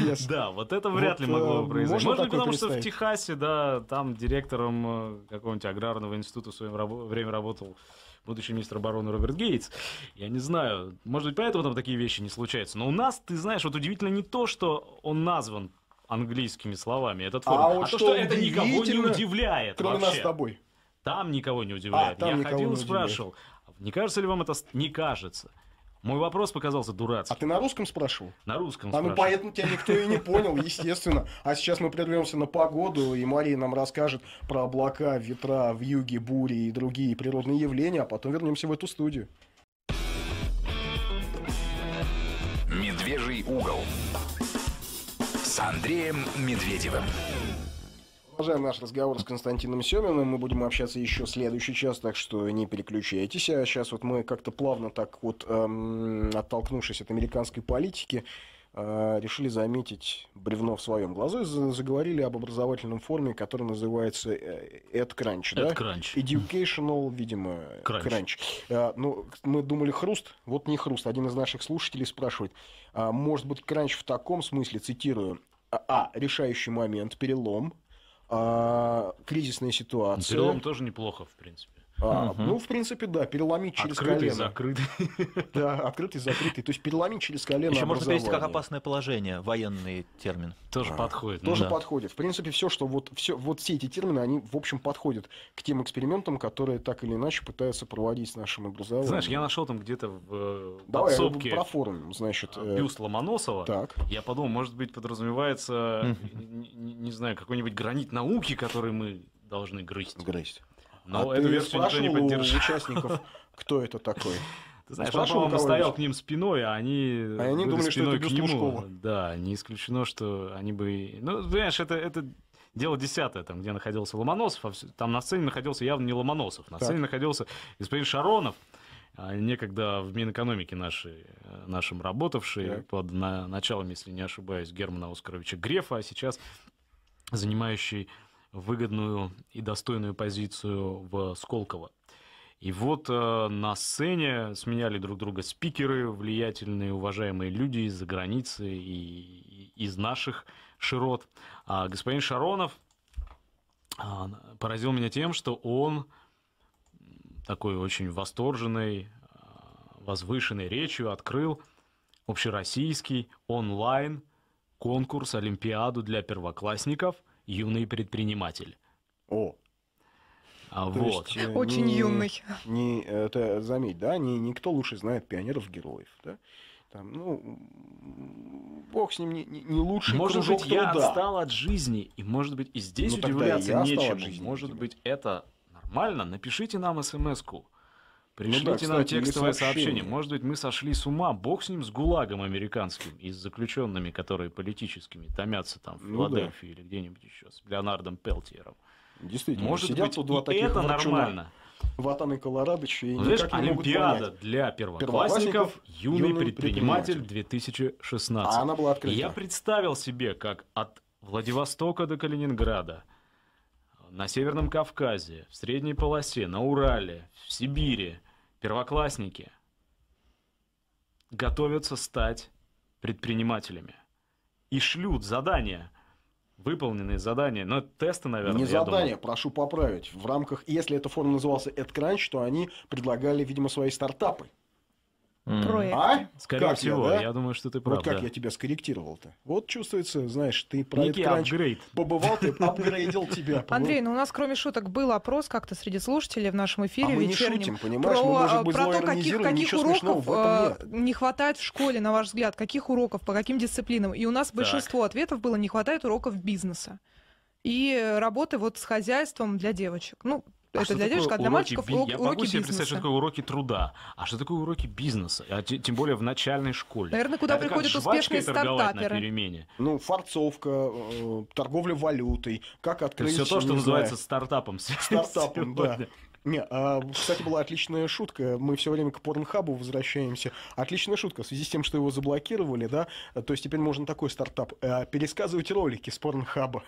Yes. Да, вот это вряд вот, ли могло бы э, произойти. Можно, потому что в Техасе, да, там директором э, какого-нибудь аграрного института в свое время работал будущий министр обороны Роберт Гейтс. Я не знаю, может быть, поэтому там такие вещи не случаются. Но у нас, ты знаешь, вот удивительно не то, что он назван английскими словами. Это а, а, вот а что то, что это никого не удивляет кроме вообще. нас с тобой. Там никого не удивляет. А, Я ходил и спрашивал, не кажется ли вам это... Не кажется. Мой вопрос показался дурацким. А ты на русском спрашивал? На русском а, ну, спрашивал. Ну, поэтому тебя никто и не понял, естественно. А сейчас мы прервемся на погоду, и Мария нам расскажет про облака, ветра, в юге бури и другие природные явления, а потом вернемся в эту студию. Медвежий угол с Андреем Медведевым. Продолжаем наш разговор с Константином Семиным. Мы будем общаться еще следующий час, так что не переключайтесь. А сейчас вот мы как-то плавно так вот, эм, оттолкнувшись от американской политики, э, решили заметить бревно в своем глазу. и Заговорили об образовательном форуме, который называется EdCrunch. Э, Ed да? Crunch. Educational, видимо, Crunch. crunch. Э, ну, мы думали хруст, вот не хруст. Один из наших слушателей спрашивает – а, может быть, Кранч в таком смысле, цитирую, «А, а. Решающий момент, перелом, а, кризисная ситуация. Перелом тоже неплохо, в принципе. А, угу. Ну, в принципе, да, переломить через открытый, колено. Закрытый, (laughs) Да, открытый, закрытый. То есть переломить через колено. Еще можно перевести как опасное положение, военный термин. Тоже а, подходит. Ну тоже да. подходит. В принципе, все, что вот все, вот все эти термины, они в общем подходят к тем экспериментам, которые так или иначе пытаются проводить с нашим образованием. Знаешь, я нашел там где-то в э, Давай, подсобке про форум, значит. Э, э, бюст Ломоносова. Так. Я подумал, может быть, подразумевается, не знаю, какой-нибудь гранит науки, который мы должны грызть. Грызть но а эту версию никто не поддержал. участников, (laughs) кто это такой? Ты знаешь, он, по-моему, стоял к ним спиной, а они... А они думали, спиной что это к нему. Да, не исключено, что они бы... Ну, знаешь, это, это дело десятое, там, где находился Ломоносов, а там на сцене находился явно не Ломоносов, на так. сцене находился господин Шаронов, а некогда в Минэкономике нашей, э, нашим работавший, так. под на, началом, если не ошибаюсь, Германа Оскаровича Грефа, а сейчас занимающий выгодную и достойную позицию в Сколково. И вот э, на сцене сменяли друг друга спикеры, влиятельные, уважаемые люди из-за границы и из наших широт. А господин Шаронов э, поразил меня тем, что он такой очень восторженной, а, возвышенной речью открыл общероссийский онлайн конкурс Олимпиаду для первоклассников – юный предприниматель. О, а То вот. Есть, э, Очень не, ну, юный. Не, это, заметь, да, не, никто лучше знает пионеров-героев, да? Там, ну, бог с ним, не, не лучше. Может быть, я труда. отстал от жизни, и, может быть, и здесь ну, удивляться нечего. может типа. быть, это нормально. Напишите нам смс-ку Пришлите ну да, нам текстовое сообщение. Может быть, мы сошли с ума. Бог с ним, с ГУЛАГом американским и с заключенными, которые политическими томятся там в Филадельфии ну, да. или где-нибудь еще, с Леонардом Пелтиером. Действительно, Может сидят быть, тут два таких это нормально. Ватан и Колорадыч. И ну, знаешь, Олимпиада для первоклассников, первоклассников юный, юный предприниматель, предприниматель 2016. А она была открыта. Я представил себе, как от Владивостока до Калининграда, на Северном Кавказе, в Средней полосе, на Урале, в Сибири, первоклассники готовятся стать предпринимателями и шлют задания – выполненные задания. Но ну, это тесты, наверное, Не задания, прошу поправить. В рамках, если эта форма назывался AdCrunch, то они предлагали, видимо, свои стартапы проекте. А? Скорее как всего, я, да? я думаю, что ты прав. Вот как да. я тебя скорректировал-то. Вот чувствуется, знаешь, ты про Некий апгрейд. Побывал, ты (laughs) апгрейдил тебя. Андрей, ну у нас, кроме шуток, был опрос как-то среди слушателей в нашем эфире а вечернем. не шутим, понимаешь? Про, мы, может быть, э, про то, каких, уроков э, не хватает в школе, на ваш взгляд, каких уроков, по каким дисциплинам. И у нас большинство ответов было, не хватает уроков бизнеса и работы вот с хозяйством для девочек. Ну, а это для девушек, а для мальчиков уроки, я могу себе представить, что такое уроки труда, а что такое уроки бизнеса, а тем, более в начальной школе. Наверное, куда а это приходят успешные стартаперы. На перемене. Ну, фарцовка, э, торговля валютой, как открыть... Все то, что называется знаю. стартапом. Стартапом, (laughs) да. Не, а, кстати, была отличная шутка. Мы все время к порнхабу возвращаемся. Отличная шутка в связи с тем, что его заблокировали, да. То есть теперь можно такой стартап. Э, пересказывать ролики с порнхаба.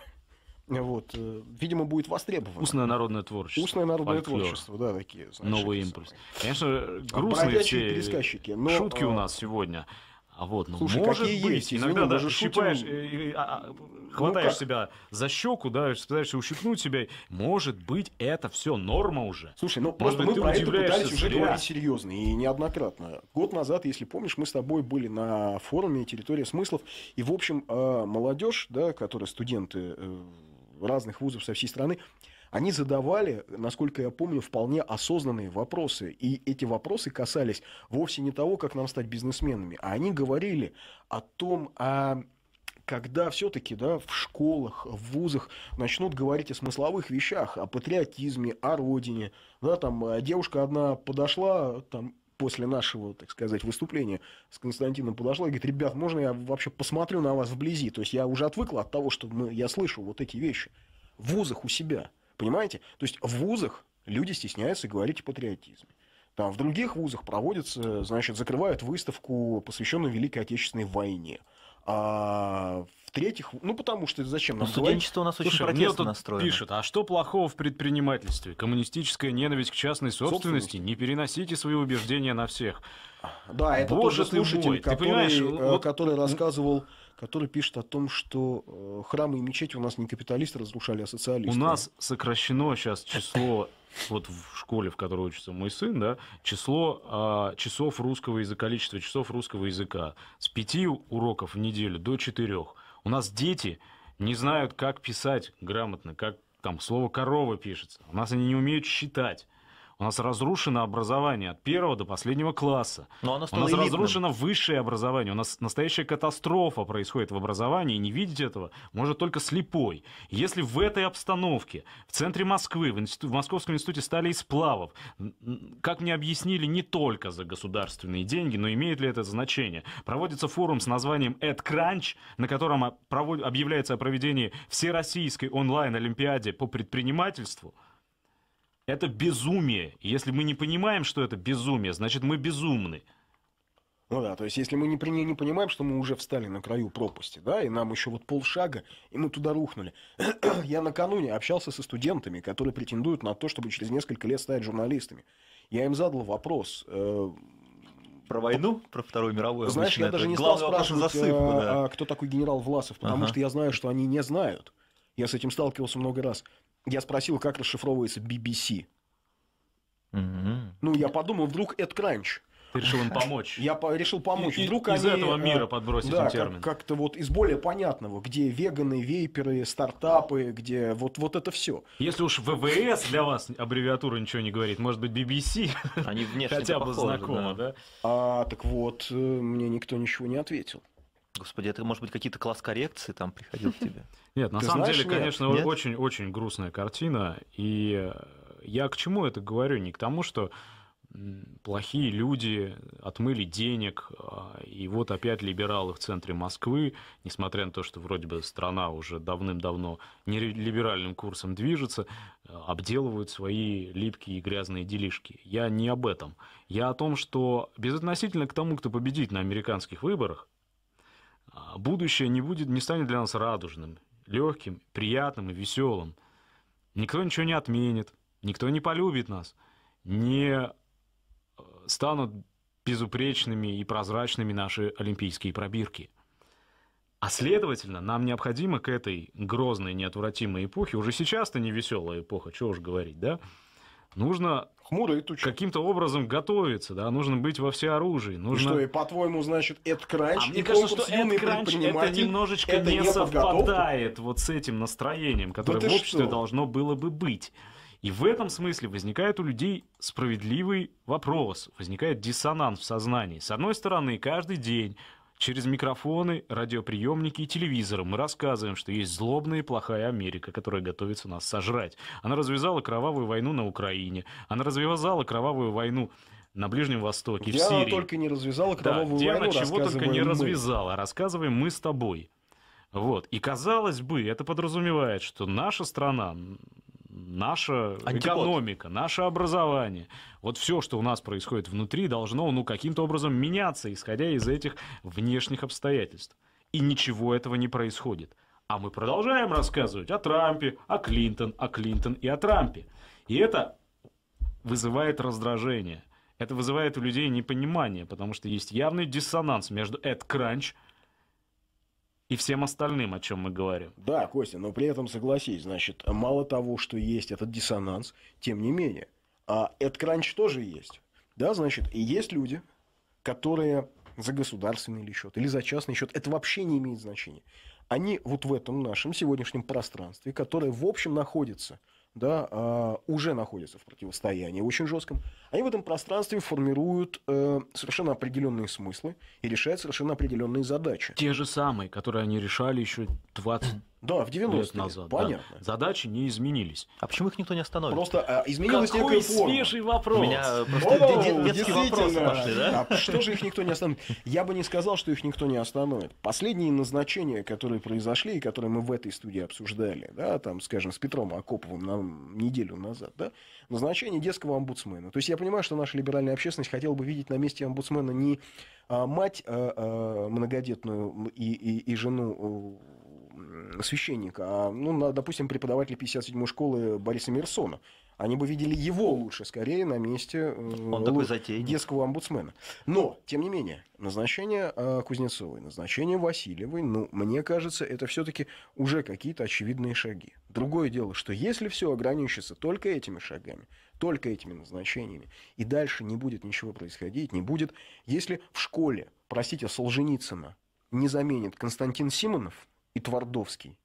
Вот, э, видимо, будет востребовано. Устное народное творчество. Устное народное фольклор. творчество, да, такие. Значит, Новый импульс. Конечно, грустные все пересказчики, но... шутки у а, нас сегодня. А вот, ну, Слушай, может какие быть, есть, извини, иногда даже щипаешь, шутим... Э, и, и, а, а хватаешь ну, себя за щеку, да, пытаешься ущипнуть себя. Может быть, это все норма уже. Слушай, ну может просто быть, мы про это пытались уже говорить серьезно и неоднократно. Год назад, если помнишь, мы с тобой были на форуме «Территория смыслов», и, в общем, э, молодежь, да, которые студенты разных вузов со всей страны, они задавали, насколько я помню, вполне осознанные вопросы. И эти вопросы касались вовсе не того, как нам стать бизнесменами, а они говорили о том, а когда все-таки да, в школах, в вузах начнут говорить о смысловых вещах, о патриотизме, о родине. Да, там э, девушка одна подошла, там после нашего, так сказать, выступления с Константином подошла и говорит, ребят, можно я вообще посмотрю на вас вблизи? То есть я уже отвыкла от того, что мы, я слышу вот эти вещи в вузах у себя, понимаете? То есть в вузах люди стесняются говорить о патриотизме. Там в других вузах проводятся, значит, закрывают выставку, посвященную Великой Отечественной войне. А в-третьих, ну потому что зачем Ну Студенчество говорить? у нас Слушай, очень протестно настроено. пишет, а что плохого в предпринимательстве? Коммунистическая ненависть к частной собственности? Не переносите свои убеждения на всех. Да, это Боже тоже слушатель, мой. который, Ты понимаешь, э, вот... который рассказывал который пишет о том, что э, храмы и мечети у нас не капиталисты разрушали, а социалисты. У нас сокращено сейчас число вот в школе, в которой учится мой сын, да, число а, часов русского языка, количество часов русского языка с пяти уроков в неделю до четырех. У нас дети не знают, как писать грамотно, как там слово корова пишется. У нас они не умеют считать. У нас разрушено образование от первого до последнего класса. Но оно стало У нас элитным. разрушено высшее образование. У нас настоящая катастрофа происходит в образовании, и не видеть этого может только слепой. Если в этой обстановке, в центре Москвы, в, институ... в Московском институте стали из сплавов, как мне объяснили, не только за государственные деньги, но имеет ли это значение? Проводится форум с названием «Эд на котором объявляется о проведении всероссийской онлайн олимпиаде по предпринимательству – это безумие. Если мы не понимаем, что это безумие, значит мы безумны. Ну да, то есть если мы не, при, не понимаем, что мы уже встали на краю пропасти, да, и нам еще вот полшага, и мы туда рухнули. (clears throat) Я накануне общался со студентами, которые претендуют на то, чтобы через несколько лет стать журналистами. Я им задал вопрос. Э, про войну, про Вторую мировую. Знаешь, я даже не стал спрашивать, засыпку, э, да. а, кто такой генерал Власов, потому ага. что я знаю, что они не знают. Я с этим сталкивался много раз. Я спросил, как расшифровывается BBC. Угу. Ну, я подумал, вдруг это кранч. Ты решил им помочь. Я по решил помочь. И, Вдруг из они, этого мира э, подбросить да, термин. Как- как-то вот из более понятного, где веганы, вейперы, стартапы, где вот, вот это все. Если уж ВВС для вас аббревиатура ничего не говорит, может быть, BBC они хотя бы похожи, знакомо, да? да? А, так вот, э, мне никто ничего не ответил. Господи, это, может быть, какие-то класс коррекции там приходил к тебе? (laughs) Нет, на самом деле, конечно, очень-очень грустная картина. И э, я к чему это говорю? Не к тому, что плохие люди отмыли денег, а, и вот опять либералы в центре Москвы, несмотря на то, что вроде бы страна уже давным-давно не либеральным курсом движется, э, обделывают свои липкие и грязные делишки. Я не об этом. Я о том, что безотносительно к тому, кто победит на американских выборах, а будущее не, будет, не станет для нас радужным, легким, приятным и веселым. Никто ничего не отменит, никто не полюбит нас, не э, станут безупречными и прозрачными наши олимпийские пробирки. А следовательно, нам необходимо к этой грозной, неотвратимой эпохе, уже сейчас-то не веселая эпоха, чего уж говорить, да, нужно Хмурые тучи. каким-то образом готовиться, да, нужно быть во всеоружии. Нужно... И что, и по-твоему, значит, Эд Кранч а и мне кажется, что Эд Кранч это немножечко это не, не совпадает вот с этим настроением, которое да в обществе что? должно было бы быть. И в этом смысле возникает у людей справедливый вопрос, возникает диссонанс в сознании. С одной стороны, каждый день Через микрофоны, радиоприемники и телевизоры мы рассказываем, что есть злобная и плохая Америка, которая готовится нас сожрать. Она развязала кровавую войну на Украине. Она развязала кровавую войну на Ближнем Востоке, Диана в Сирии. только не развязала кровавую да, войну, Диана чего только не мы. развязала. Рассказываем мы с тобой. Вот. И казалось бы, это подразумевает, что наша страна, наша Антипод. экономика, наше образование. Вот все, что у нас происходит внутри, должно ну, каким-то образом меняться, исходя из этих внешних обстоятельств. И ничего этого не происходит. А мы продолжаем рассказывать о Трампе, о Клинтон, о Клинтон и о Трампе. И это вызывает раздражение. Это вызывает у людей непонимание, потому что есть явный диссонанс между Эд Кранч – и всем остальным, о чем мы говорим. Да, Костя, но при этом согласись, значит, мало того, что есть этот диссонанс, тем не менее, а этот кранч тоже есть. Да, значит, и есть люди, которые за государственный счет или за частный счет, это вообще не имеет значения. Они вот в этом нашем сегодняшнем пространстве, которое в общем находится – да, а, уже находятся в противостоянии очень жестком, они в этом пространстве формируют э, совершенно определенные смыслы и решают совершенно определенные задачи. Те же самые, которые они решали еще 20 да, в 90-е. назад, Понятно. Да. Задачи не изменились. А почему их никто не остановит? Просто а, э, изменилась Какой некая форма. свежий вопрос. У меня просто О, дет пошли, да? А что же их никто не остановит? Я бы не сказал, что их никто не остановит. Последние назначения, которые произошли и которые мы в этой студии обсуждали, да, там, скажем, с Петром Акоповым на, неделю назад, да, назначение детского омбудсмена. То есть я понимаю, что наша либеральная общественность хотела бы видеть на месте омбудсмена не а, мать а, а, многодетную и, и, и жену священника, а, ну, допустим, преподаватель 57-й школы Бориса Мирсона. Они бы видели его лучше, скорее, на месте э, Он такой затейник. детского омбудсмена. Но, тем не менее, назначение а, Кузнецовой, назначение Васильевой, ну, мне кажется, это все-таки уже какие-то очевидные шаги. Другое дело, что если все ограничится только этими шагами, только этими назначениями, и дальше не будет ничего происходить, не будет, если в школе, простите, Солженицына не заменит Константин Симонов – и Твардовский,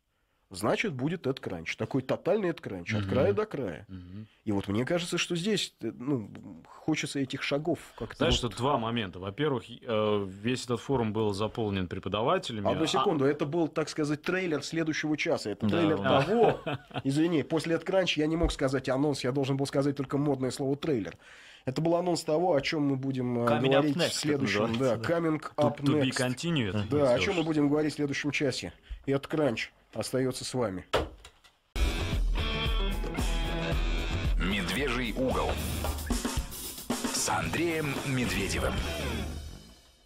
значит, будет этот кранч. Такой тотальный этот кранч, угу. от края до края. Угу. И вот мне кажется, что здесь э, ну, хочется этих шагов как-то. Знаешь, вот... что два момента. Во-первых, э, весь этот форум был заполнен преподавателями. Одну а секунду, а... это был, так сказать, трейлер следующего часа. Это да, трейлер да. того. (laughs) Извини, после этот кранч я не мог сказать анонс, я должен был сказать только модное слово трейлер. Это был анонс того, о чем мы будем э, coming говорить next, в следующем. Да, да, coming up to, to next. Be continued, да, о чем мы будем говорить в следующем часе. И от Кранч остается с вами. Медвежий угол с Андреем Медведевым.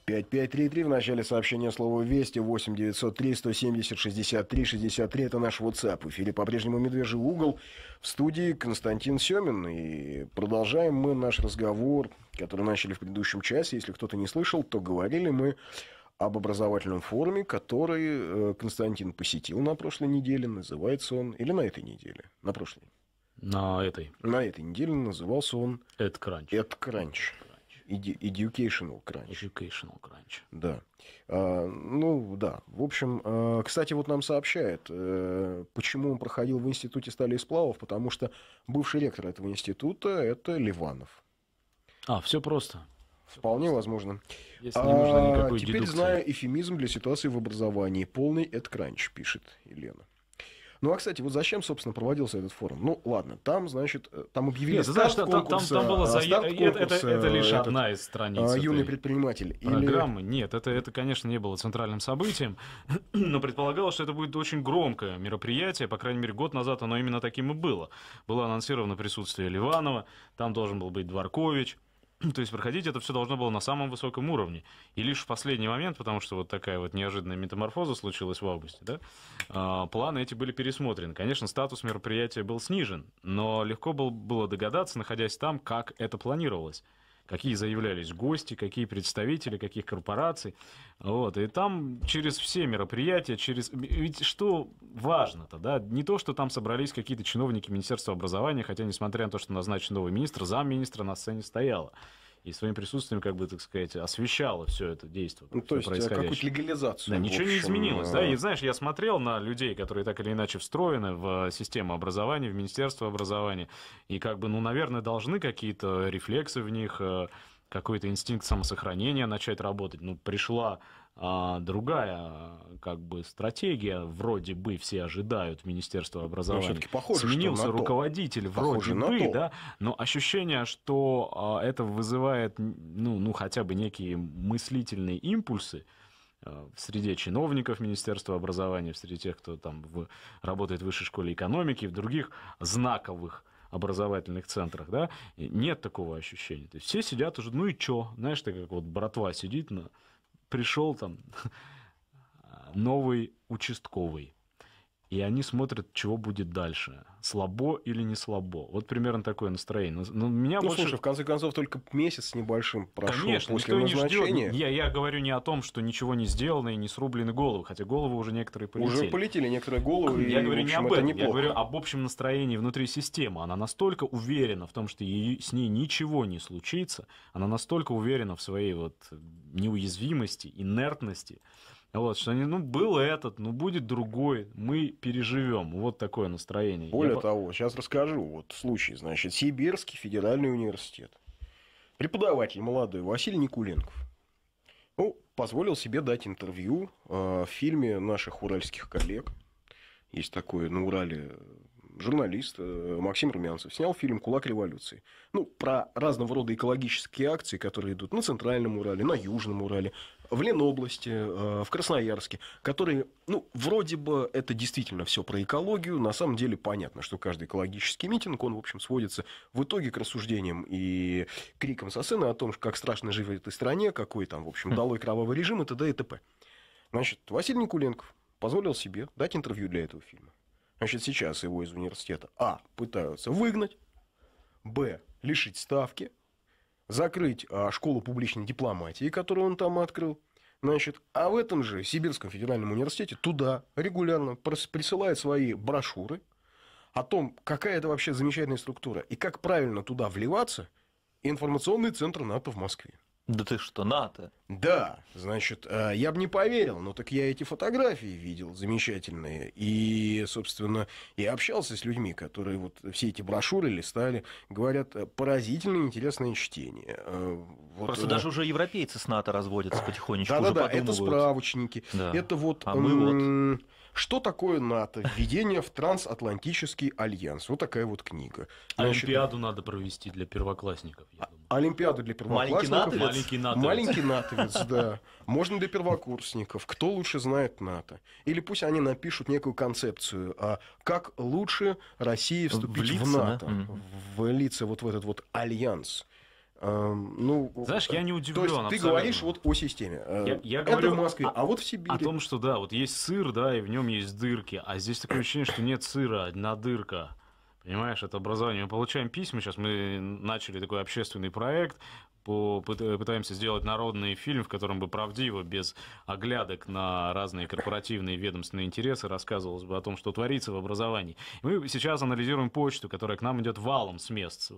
5533 в начале сообщения слова «Вести» 8 903 170 63 63 это наш WhatsApp. В эфире по-прежнему «Медвежий угол» в студии Константин Семин. И продолжаем мы наш разговор, который начали в предыдущем часе. Если кто-то не слышал, то говорили мы об образовательном форуме, который э, Константин посетил на прошлой неделе. Называется он... Или на этой неделе? На прошлой. На этой. На этой неделе назывался он... Эд Кранч. Эд Кранч. Educational Crunch. Educational Crunch. Да. А, ну, да. В общем, а, кстати, вот нам сообщает, э, почему он проходил в Институте стали и сплавов, потому что бывший ректор этого института – это Ливанов. А, все просто. Вполне возможно. Если не нужно а, теперь дедукции. знаю эфемизм для ситуации в образовании. Полный кранч, пишет Елена. Ну, а, кстати, вот зачем, собственно, проводился этот форум? Ну, ладно, там, значит, э, там объявили Нет, старт знаешь, конкурса. Там, там, там было э, за... старт э, конкурса, это, это, лишь этот, одна из страниц. А, юный предприниматель. Программы. Или... Нет, это, это, конечно, не было центральным событием, (clears throat) но предполагалось, что это будет очень громкое мероприятие. По крайней мере, год назад оно именно таким и было. Было анонсировано присутствие Ливанова, там должен был быть Дворкович, (clears throat) То есть проходить это все должно было на самом высоком уровне. И лишь в последний момент, потому что вот такая вот неожиданная метаморфоза случилась в августе, да, а, планы эти были пересмотрены. Конечно, статус мероприятия был снижен, но легко было догадаться, находясь там, как это планировалось какие заявлялись гости, какие представители, каких корпораций. Вот. И там через все мероприятия, через... Ведь что важно-то, да? Не то, что там собрались какие-то чиновники Министерства образования, хотя, несмотря на то, что назначен новый министр, замминистра на сцене стояла и своим присутствием, как бы, так сказать, освещало все это действие. Ну, то есть э, какую-то легализацию. Да, ничего общем, не изменилось. Да. да, э. и знаешь, я смотрел на людей, которые так или иначе встроены в э, систему образования, в Министерство образования, и как бы, ну, наверное, должны какие-то рефлексы в них, какой-то инстинкт самосохранения начать работать. Ну, пришла а другая как бы стратегия. Вроде бы все ожидают Министерства ну, образования. Ну, похоже, Сменился что на руководитель, то. вроде похоже бы, то. да, но ощущение, что а, это вызывает ну, ну хотя бы некие мыслительные импульсы а, в среде чиновников Министерства образования, в среде тех, кто там в, работает в высшей школе экономики, в других знаковых образовательных центрах, да, нет такого ощущения. То есть все сидят уже, ну и чё, знаешь, ты как вот братва сидит на, пришел там (laughs) новый участковый и они смотрят, чего будет дальше. Слабо или не слабо. Вот примерно такое настроение. Но ну, ну, меня ну, больше... слушай, в конце концов, только месяц с небольшим прошел Конечно, после никто назначения. Не ждет. Я, я говорю не о том, что ничего не сделано и не срублены головы, хотя головы уже некоторые полетели. Уже полетели некоторые головы, я и, говорю общем, не об этом, это Я говорю об общем настроении внутри системы. Она настолько уверена в том, что ей, с ней ничего не случится, она настолько уверена в своей вот неуязвимости, инертности, вот, что они, ну, был этот, ну, будет другой, мы переживем. Вот такое настроение. Более Я... того, сейчас расскажу. Вот случай, значит, Сибирский федеральный университет. Преподаватель молодой Василий Никуленков. Ну, позволил себе дать интервью э, в фильме наших уральских коллег. Есть такое на Урале журналист э, Максим Румянцев снял фильм «Кулак революции». Ну, про разного рода экологические акции, которые идут на Центральном Урале, на Южном Урале, в Ленобласти, э, в Красноярске, которые, ну, вроде бы это действительно все про экологию. На самом деле понятно, что каждый экологический митинг, он, в общем, сводится в итоге к рассуждениям и крикам со сцены о том, как страшно жить в этой стране, какой там, в общем, хм. долой кровавый режим и т.д. и т.п. Значит, Василий Никуленков позволил себе дать интервью для этого фильма. Значит, сейчас его из университета А. пытаются выгнать, Б. лишить ставки, закрыть а, школу публичной дипломатии, которую он там открыл. Значит, а в этом же Сибирском федеральном университете туда регулярно присылают свои брошюры о том, какая это вообще замечательная структура и как правильно туда вливаться информационный центр НАТО в Москве. Да ты что, НАТО? Да, значит, э, я бы не поверил, но так я эти фотографии видел замечательные. И, собственно, и общался с людьми, которые вот все эти брошюры листали. Говорят, э, поразительное, интересное чтение. Э, вот, Просто даже уже европейцы с НАТО разводятся потихонечку. Да-да-да, это справочники. Да. Это вот... А мы вот... Что такое НАТО? Введение в трансатлантический альянс. Вот такая вот книга. Значит, Олимпиаду надо провести для первоклассников. Я думаю. Олимпиаду для первоклассников. Маленький НАТО, Маленький НАТО. Маленький натовец да. Можно для первокурсников. Кто лучше знает НАТО? Или пусть они напишут некую концепцию, а как лучше России вступить Влиться, в НАТО, да? ввалиться вот в этот вот альянс. Эм, ну, Знаешь, я не удивлен. То есть ты говоришь вот о системе. Э, я, я Это говорю в Москве, о, а вот в Сибири. О том, что да, вот есть сыр, да, и в нем есть дырки, а здесь такое ощущение, что нет сыра, а одна дырка. Понимаешь, это образование. Мы получаем письма, сейчас мы начали такой общественный проект, по, пытаемся сделать народный фильм, в котором бы правдиво, без оглядок на разные корпоративные ведомственные интересы, рассказывалось бы о том, что творится в образовании. Мы сейчас анализируем почту, которая к нам идет валом с мест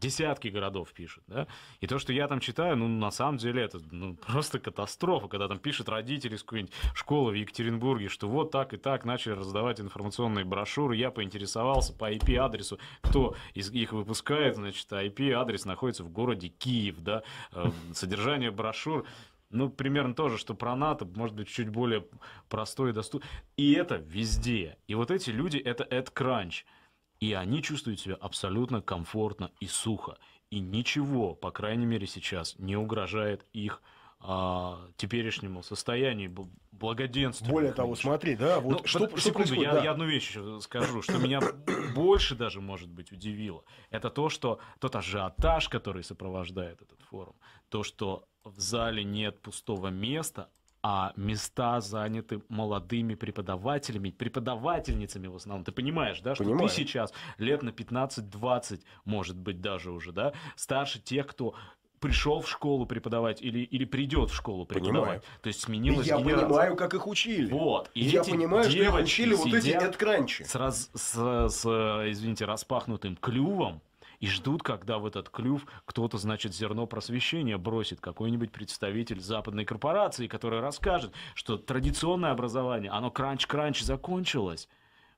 десятки городов пишут, да, и то, что я там читаю, ну, на самом деле, это ну, (laughs) просто катастрофа, когда там пишут родители из какой-нибудь школы в Екатеринбурге, что вот так и так начали раздавать информационные брошюры, я поинтересовался по IP-адресу, кто из их выпускает, значит, IP-адрес находится в городе Киев, да, э, содержание брошюр, ну, примерно тоже, что про НАТО, может быть, чуть более простой и доступный. И это везде. И вот эти люди, это Эд кранч и они чувствуют себя абсолютно комфортно и сухо. И ничего, по крайней мере, сейчас не угрожает их а, теперешнему состоянию благоденствия. Более конечно. того, смотри, да, вот Но, ну, что, под, что секунду, я, да. я одну вещь еще скажу, что меня больше даже, может быть, удивило. Это то, что тот ажиотаж, который сопровождает этот форум, то, что в зале нет пустого места, а места заняты молодыми преподавателями, преподавательницами в основном. Ты понимаешь, да, что Понимаю. ты сейчас лет на 15-20, может быть, даже уже, да, старше тех, кто пришел в школу преподавать или, или придет в школу преподавать. Понимаю. То есть сменилось. Я генерация. понимаю, как их учили. Вот. И Я эти понимаю, что их учили вот эти откранчи С, раз, с, с, извините, распахнутым клювом, и ждут, когда в этот клюв кто-то, значит, зерно просвещения бросит, какой-нибудь представитель западной корпорации, который расскажет, что традиционное образование, оно кранч-кранч закончилось.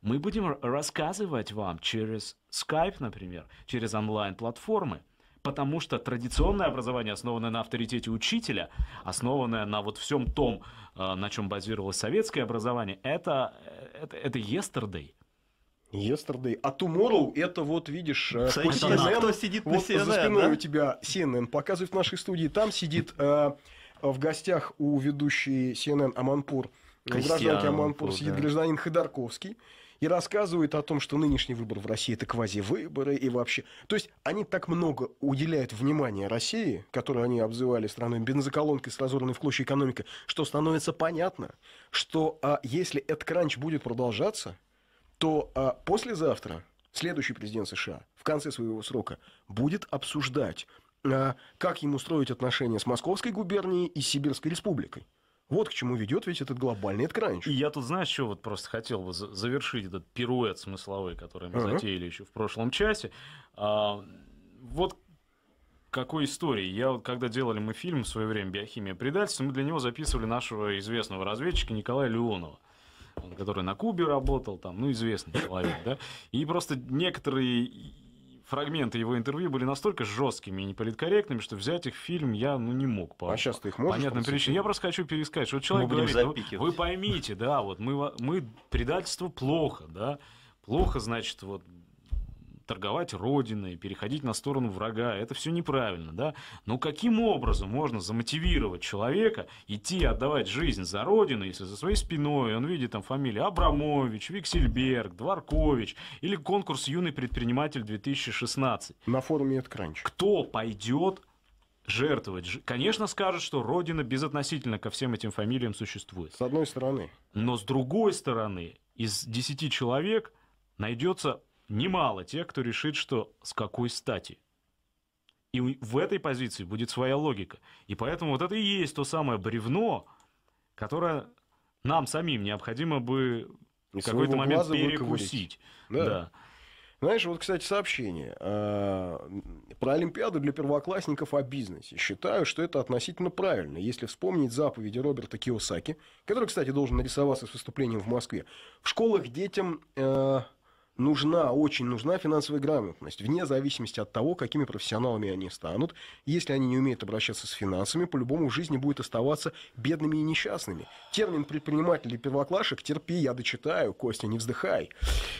Мы будем рассказывать вам через Skype, например, через онлайн-платформы, потому что традиционное образование, основанное на авторитете учителя, основанное на вот всем том, э, на чем базировалось советское образование, это, э, это, это yesterday. Yesterday. А Tomorrow это вот, видишь, э, Кстати, по CNN, это кто сидит вот на CNN, за спиной да? у тебя CNN показывает в нашей студии. Там сидит э, в гостях у ведущей CNN Аманпур, гражданки э, Аманпур, да. сидит гражданин Ходорковский и рассказывает о том, что нынешний выбор в России это квазивыборы и вообще. То есть они так много уделяют внимания России, которую они обзывали страной бензоколонкой с разорванной в клочья экономикой, что становится понятно, что а, если этот кранч будет продолжаться, то а, послезавтра следующий президент США в конце своего срока будет обсуждать, а, как ему строить отношения с Московской губернией и Сибирской республикой. Вот к чему ведет ведь этот глобальный откранч. И я тут, знаешь, что вот просто хотел бы завершить этот пируэт смысловой, который мы uh-huh. затеяли еще в прошлом часе. А, вот какой истории. Я вот, когда делали мы фильм в свое время «Биохимия предательства», мы для него записывали нашего известного разведчика Николая Леонова который на Кубе работал, там, ну, известный человек, да, и просто некоторые фрагменты его интервью были настолько жесткими и неполиткорректными, что взять их в фильм я ну, не мог. По а сейчас ты их можешь? понятно причинам. Я просто хочу пересказать, что человек говорит, ну, вы поймите, да, вот мы, мы предательство плохо, да, плохо, значит, вот торговать родиной, переходить на сторону врага. Это все неправильно, да? Но каким образом можно замотивировать человека идти отдавать жизнь за родину, если за своей спиной он видит там фамилии Абрамович, Виксельберг, Дворкович или конкурс «Юный предприниматель 2016». На форуме это кранч. Кто пойдет жертвовать. Конечно, скажут, что Родина безотносительно ко всем этим фамилиям существует. С одной стороны. Но с другой стороны, из 10 человек найдется немало тех, кто решит, что с какой стати. И в этой позиции будет своя логика. И поэтому вот это и есть то самое бревно, которое нам самим необходимо бы в какой-то момент перекусить. Да. да. Знаешь, вот, кстати, сообщение а, про Олимпиаду для первоклассников о бизнесе. Считаю, что это относительно правильно, если вспомнить заповеди Роберта Киосаки, который, кстати, должен нарисоваться с выступлением в Москве. В школах детям э, нужна, очень нужна финансовая грамотность, вне зависимости от того, какими профессионалами они станут. Если они не умеют обращаться с финансами, по-любому в жизни будет оставаться бедными и несчастными. Термин предприниматель для первоклашек «терпи, я дочитаю, Костя, не вздыхай».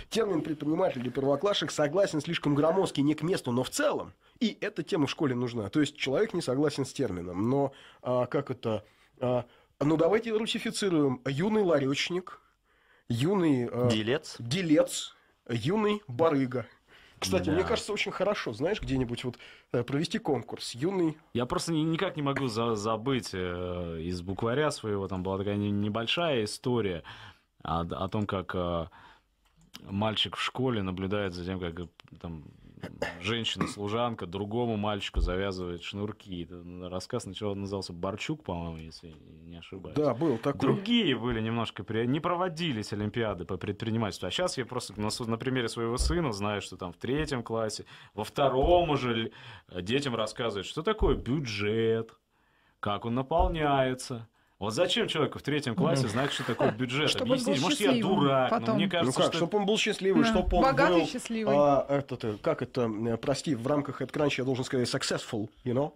Термин предприниматель для первоклашек согласен слишком громоздкий не к месту, но в целом. И эта тема в школе нужна. То есть человек не согласен с термином, но а, как это... А, ну, давайте русифицируем. Юный ларечник, юный... Э, делец. Делец, юный барыга. Кстати, да. мне кажется, очень хорошо, знаешь, где-нибудь вот э, провести конкурс юный. Я просто никак не могу за забыть э, из букваря своего там была такая небольшая история о, о том, как э, мальчик в школе наблюдает за тем, как там женщина-служанка другому мальчику завязывает шнурки. рассказ сначала назывался Барчук, по-моему, если не ошибаюсь. Да, был такой. Другие были немножко... При... Не проводились Олимпиады по предпринимательству. А сейчас я просто на, на примере своего сына знаю, что там в третьем классе, во втором уже детям рассказывают, что такое бюджет, как он наполняется, вот зачем человеку в третьем классе знать, что такое бюджет? Чтобы Объясните, может, я дурак, потом. мне ну кажется, ну как, что... чтобы он был счастливый, да. чтобы он Богатый, был... счастливый. А, это, э, как это, прости, в рамках этого раньше я должен сказать successful, you know?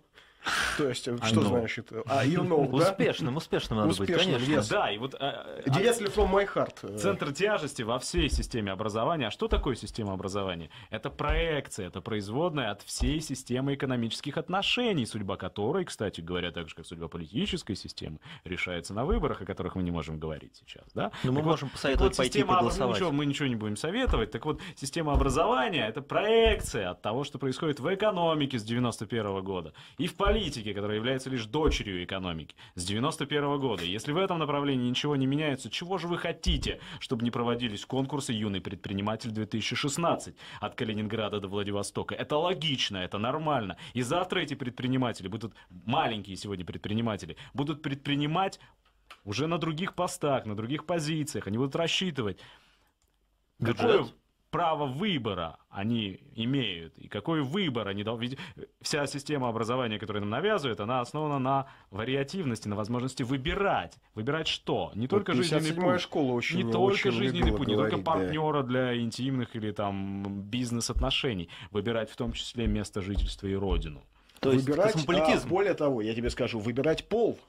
То есть, э, а что ну. значит? Э, а, you know, да? Успешным, успешным надо успешным, быть, конечно. Yes. Да, и вот... А, Yes, а, from my heart. Э. Центр тяжести во всей системе образования. А что такое система образования? Это проекция, это производная от всей системы экономических отношений, судьба которой, кстати говоря, так же, как судьба политической системы, решается на выборах, о которых мы не можем говорить сейчас, да? Но ну, так мы вот, можем посоветовать вот, пойти система, ну, проголосовать. Ничего, мы ничего не будем советовать. Так вот, система образования — это проекция от того, что происходит в экономике с 91 -го года и в политике политики, которая является лишь дочерью экономики с 91 года. Если в этом направлении ничего не меняется, чего же вы хотите, чтобы не проводились конкурсы «Юный предприниматель-2016» от Калининграда до Владивостока? Это логично, это нормально. И завтра эти предприниматели будут, маленькие сегодня предприниматели, будут предпринимать уже на других постах, на других позициях. Они будут рассчитывать Бюджет. Какую, право выбора они имеют, и какой выбор они должны... Ведь вся система образования, которую нам навязывает, она основана на вариативности, на возможности выбирать. Выбирать что? Не только жизненный путь, школа очень не только жизненный путь, говорить, не только партнера да. для интимных или там бизнес-отношений. Выбирать в том числе место жительства и родину. То есть выбирать, а, космополитизм. А, более того, я тебе скажу, выбирать пол –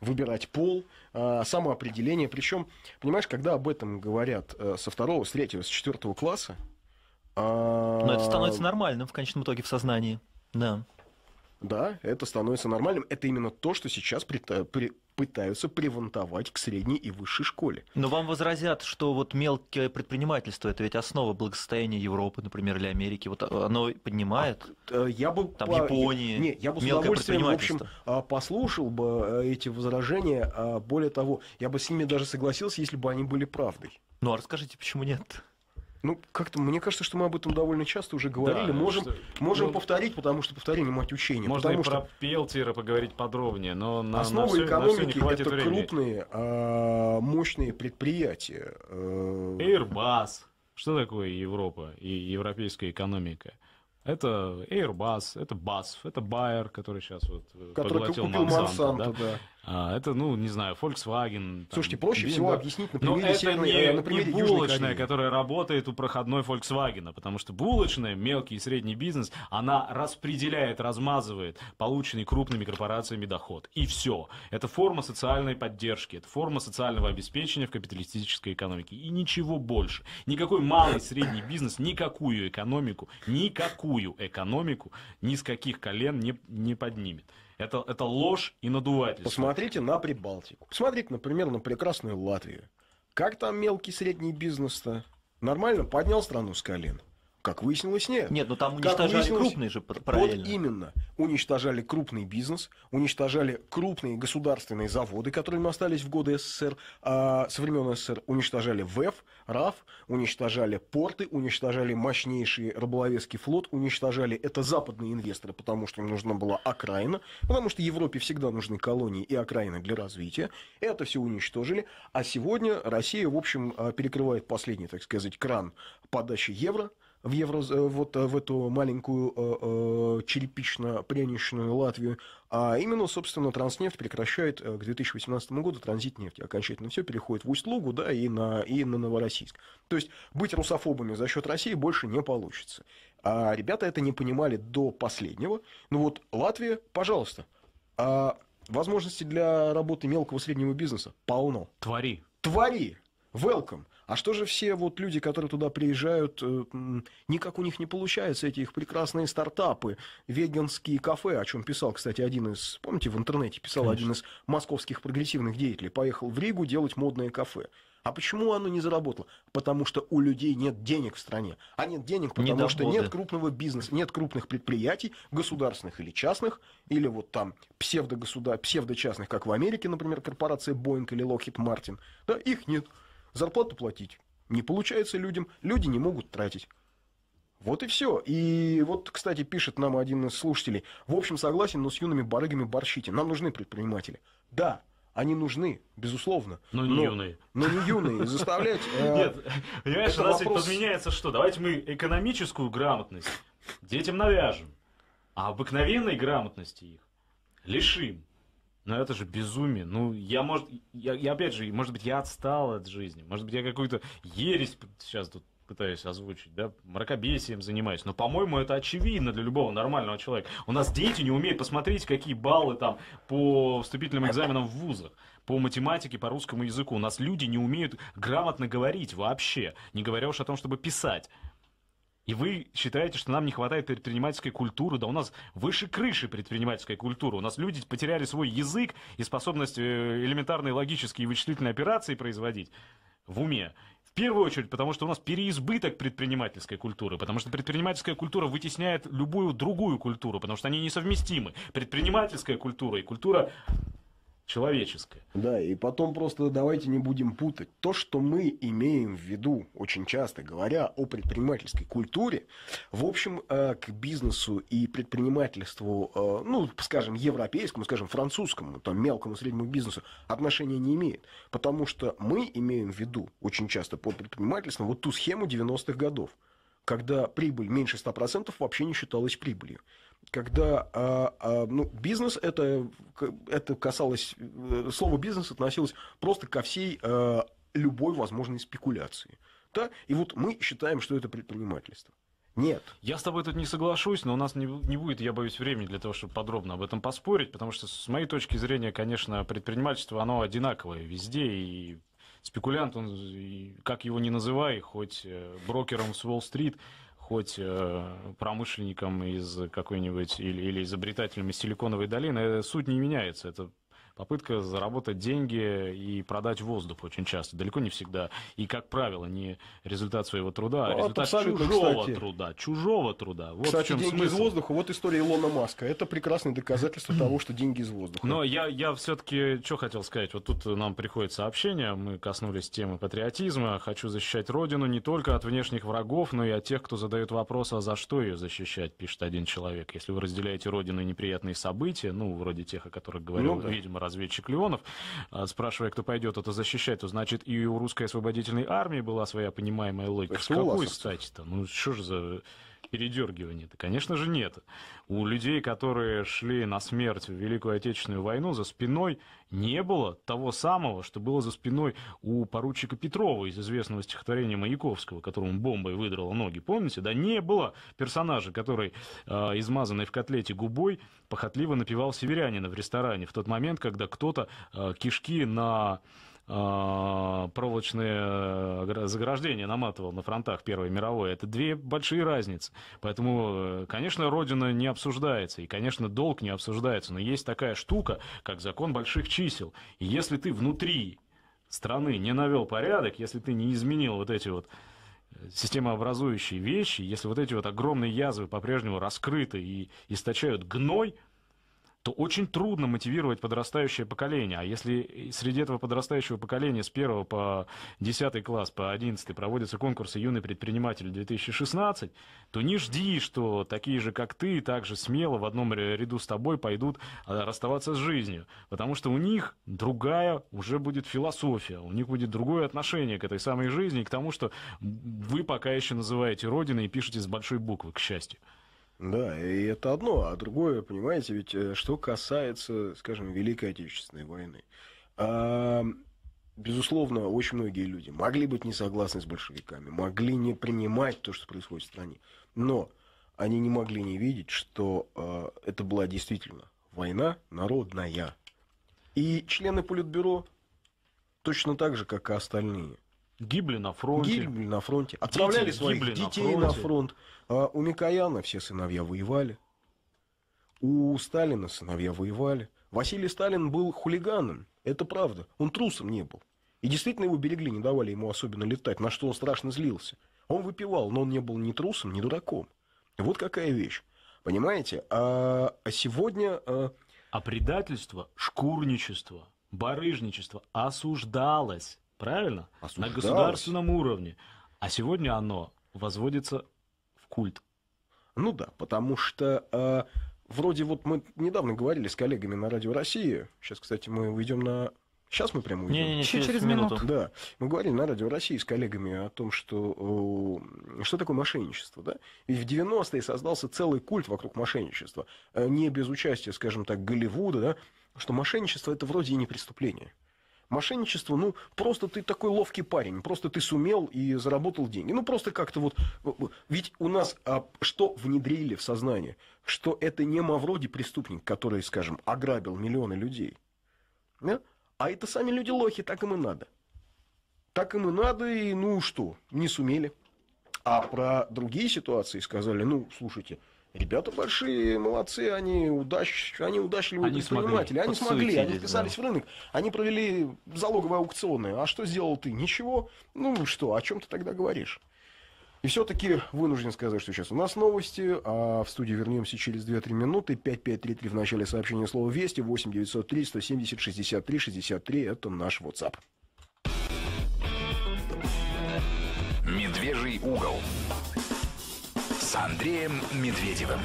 выбирать пол, а, самоопределение. Причем, понимаешь, когда об этом говорят э, со второго, с третьего, с четвертого класса... А, Но это становится нормальным в конечном итоге в сознании. Да. Да, это становится нормальным. Это именно то, что сейчас э, пытаются привантовать к средней и высшей школе. Но вам возразят, что вот мелкое предпринимательство это ведь основа благосостояния Европы, например, или Америки. Вот оно поднимает. А, э, я бы там по... Японии. Не, я бы с удовольствием, в общем, а, послушал бы э, эти возражения. А, более того, я бы с ними даже согласился, если бы они были правдой. Ну а расскажите, почему нет? Ну, как-то мне кажется, что мы об этом довольно часто уже говорили. Да, ну можем что... можем ну, повторить, потому что повторение мать учения. Можно потому и что... про пелтера поговорить подробнее, но на Основа на все, экономики на все это времени. крупные, а, мощные предприятия. Э, Airbus. Что такое Европа и европейская экономика? Это Airbus, это BASF, это Bayer, который сейчас вот э, который поглотил Monsanto. Monsanto да? Да. А, это, ну, не знаю, Volkswagen. Там, Слушайте, проще BMW. всего объяснить например, это Северной, не, э, на не булочная, Южной которая работает у проходной Volkswagen, потому что булочная, мелкий и средний бизнес, она распределяет, размазывает полученный крупными корпорациями доход. И все. Это форма социальной поддержки, это форма социального обеспечения в капиталистической экономике. И ничего больше. Никакой малый, средний бизнес, никакую экономику, никакую экономику ни с каких колен не, не поднимет. Это, это ложь и надувательство. Посмотрите на Прибалтику. Посмотрите, например, на прекрасную Латвию. Как там мелкий средний бизнес-то? Нормально поднял страну с колен. Как выяснилось, нет. Нет, но ну там уничтожали крупный же правильно. Вот именно. Уничтожали крупный бизнес, уничтожали крупные государственные заводы, которыми остались в годы СССР, а со времен СССР уничтожали ВЭФ, РАФ, уничтожали порты, уничтожали мощнейший рыболовецкий флот, уничтожали это западные инвесторы, потому что им нужна была окраина, потому что Европе всегда нужны колонии и окраины для развития. Это все уничтожили. А сегодня Россия, в общем, а, перекрывает последний, так сказать, кран подачи евро – в, евро, э, вот, э, в эту маленькую э, черепично-пряничную Латвию. А именно, собственно, транснефть прекращает к 2018 году транзит нефти. Окончательно все переходит в Усть-Лугу, да, и на, и на Новороссийск. То есть быть русофобами за счет России больше не получится. А ребята это не понимали до последнего. Ну вот Латвия, пожалуйста, а возможности для работы мелкого среднего бизнеса полно. Твори. Твори. Welcome. А что же все вот люди, которые туда приезжают, э, никак у них не получается, эти их прекрасные стартапы, веганские кафе, о чем писал, кстати, один из, помните, в интернете писал Конечно. один из московских прогрессивных деятелей, поехал в Ригу делать модное кафе. А почему оно не заработало? Потому что у людей нет денег в стране. А нет денег, потому не что нет крупного бизнеса, нет крупных предприятий, государственных или частных, или вот там псевдогосудар... псевдочастных, как в Америке, например, корпорация Boeing или Lockheed Martin. Да, их нет зарплату платить не получается людям, люди не могут тратить. Вот и все. И вот, кстати, пишет нам один из слушателей. В общем, согласен, но с юными барыгами борщите. Нам нужны предприниматели. Да, они нужны, безусловно. Но не но, юные. Но не юные. Заставлять... Э, Нет, понимаешь, у нас ведь подменяется что? Давайте мы экономическую грамотность детям навяжем, а обыкновенной грамотности их лишим. Но ну, это же безумие. Ну, я, может, я, я опять же, может быть, я отстал от жизни. Может быть, я какую-то ересь сейчас тут пытаюсь озвучить, да, мракобесием занимаюсь. Но, по-моему, это очевидно для любого нормального человека. У нас дети не умеют посмотреть, какие баллы там по вступительным экзаменам в вузах, по математике, по русскому языку. У нас люди не умеют грамотно говорить вообще, не говоря уж о том, чтобы писать. И вы считаете, что нам не хватает предпринимательской культуры? Да у нас выше крыши предпринимательская культура. У нас люди потеряли свой язык и способность э, элементарные логические и вычислительные операции производить в уме. В первую очередь, потому что у нас переизбыток предпринимательской культуры, потому что предпринимательская культура вытесняет любую другую культуру, потому что они несовместимы. Предпринимательская культура и культура человеческое. Да, и потом просто давайте не будем путать. То, что мы имеем в виду, очень часто говоря о предпринимательской культуре, в общем, э, к бизнесу и предпринимательству, э, ну, скажем, европейскому, скажем, французскому, там, мелкому, среднему бизнесу отношения не имеет. Потому что мы имеем в виду очень часто под предпринимательством вот ту схему 90-х годов когда прибыль меньше 100% вообще не считалась прибылью. Когда а, а, ну, бизнес, это, это касалось, э, слово бизнес относилось просто ко всей а, любой возможной спекуляции. Да? И вот мы считаем, что это предпринимательство. Нет. Я с тобой тут не соглашусь, но у нас не, не будет, я боюсь, времени для того, чтобы подробно об этом поспорить, потому что, с моей точки зрения, конечно, предпринимательство, оно одинаковое везде, и спекулянт, он, как его не называй, хоть э, брокером с Уолл-стрит, хоть э, промышленником из какой-нибудь или, или изобретателем из Силиконовой долины, э, суть не меняется. Это попытка заработать деньги и продать воздух очень часто, далеко не всегда. И, как правило, не результат своего труда, а результат чужого кстати. труда. Чужого труда. Вот кстати, в чем деньги смысл. из воздуха, вот история Илона Маска. Это прекрасное доказательство того, что деньги из воздуха. Но я, я все-таки что хотел сказать. Вот тут нам приходит сообщение, мы коснулись темы патриотизма. Хочу защищать Родину не только от внешних врагов, но и от тех, кто задает вопрос, а за что ее защищать, пишет один человек. Если вы разделяете Родину и неприятные события, ну, вроде тех, о которых говорил, ну, да. видимо, разведчик Леонов, а, спрашивая, кто пойдет это защищать, то значит и у русской освободительной армии была своя понимаемая логика. С какой стати-то? Ну что же за передергивание? Да, конечно же, нет. У людей, которые шли на смерть в Великую Отечественную войну, за спиной не было того самого, что было за спиной у поручика Петрова из известного стихотворения Маяковского, которому бомбой выдрало ноги. Помните, да, не было персонажа, который, э, измазанный в котлете губой, похотливо напевал северянина в ресторане в тот момент, когда кто-то э, кишки на а, проволочное э, заграждение наматывал на фронтах Первой мировой. Это две большие разницы. Поэтому, э, конечно, Родина не обсуждается, и, конечно, долг не обсуждается, но есть такая штука, как закон больших чисел. И если ты внутри страны не навел порядок, если ты не изменил вот эти вот э, системообразующие вещи, если вот эти вот огромные язвы по-прежнему раскрыты и источают гной, то очень трудно мотивировать подрастающее поколение. А если среди этого подрастающего поколения с 1 по 10 класс, по 11 проводятся конкурсы «Юный предприниматель-2016», то не жди, что такие же, как ты, так же смело в одном ряду с тобой пойдут а, расставаться с жизнью. Потому что у них другая уже будет философия, у них будет другое отношение к этой самой жизни к тому, что вы пока еще называете родиной и пишете с большой буквы, к счастью. Да, и это одно, а другое, понимаете, ведь э, что касается, скажем, Великой Отечественной войны, а, безусловно, очень многие люди могли быть не согласны с большевиками, могли не принимать то, что происходит в стране, но они не могли не видеть, что а, это была действительно война народная. И члены Политбюро точно так же, как и остальные, Гибли на фронте. Гибли на фронте. А отправляли дети, своих детей на фронте. на фронт. А у Микояна все сыновья воевали. У Сталина сыновья воевали. Василий Сталин был хулиганом. Это правда. Он трусом не был. И действительно его берегли, не давали ему особенно летать, на что он страшно злился. Он выпивал, но он не был ни трусом, ни дураком. Вот какая вещь. Понимаете? А, а сегодня... А... а предательство, шкурничество, барыжничество осуждалось. Правильно? А на государственном уровне. А сегодня оно возводится в культ. Ну да, потому что э, вроде вот мы недавно говорили с коллегами на Радио России. Сейчас, кстати, мы уйдем на Сейчас мы прямо уйдем. Не, не, не, через, через минуту. минуту. Да. Мы говорили на Радио России с коллегами о том, что, э, что такое мошенничество. Да? Ведь в 90-е создался целый культ вокруг мошенничества. Э, не без участия, скажем так, Голливуда, да? что мошенничество это вроде и не преступление. Мошенничество, ну, просто ты такой ловкий парень, просто ты сумел и заработал деньги. Ну, просто как-то вот... Ведь у нас а, что внедрили в сознание? Что это не Мавроди преступник, который, скажем, ограбил миллионы людей. Да? А это сами люди лохи, так им и надо. Так им и надо, и ну что, не сумели. А про другие ситуации сказали, ну, слушайте, Ребята большие, молодцы, они, удач... они удачливые они предприниматели. Смогли. Они смогли, они вписались да. в рынок. Они провели залоговые аукционы. А что сделал ты? Ничего. Ну что, о чем ты тогда говоришь? И все-таки вынужден сказать, что сейчас у нас новости, а в студии вернемся через 2-3 минуты. 5533 в начале сообщения слова «Вести», 8903 170 63 63 – это наш WhatsApp. «Медвежий угол» Андреем Медведевым.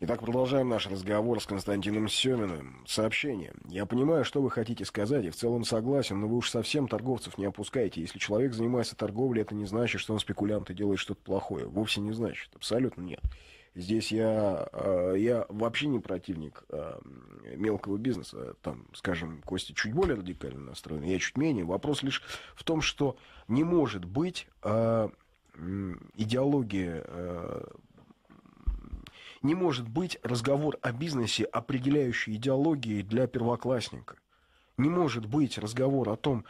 Итак, продолжаем наш разговор с Константином Семиным. Сообщение. Я понимаю, что вы хотите сказать, и в целом согласен, но вы уж совсем торговцев не опускаете. Если человек занимается торговлей, это не значит, что он спекулянт и делает что-то плохое. Вовсе не значит. Абсолютно нет. Здесь я, э, я вообще не противник э, мелкого бизнеса. Там, скажем, Кости чуть более радикально настроен, я чуть менее. Вопрос лишь в том, что не может быть э, идеологии э, не может быть разговор о бизнесе, определяющей идеологией для первоклассника. Не может быть разговор о том,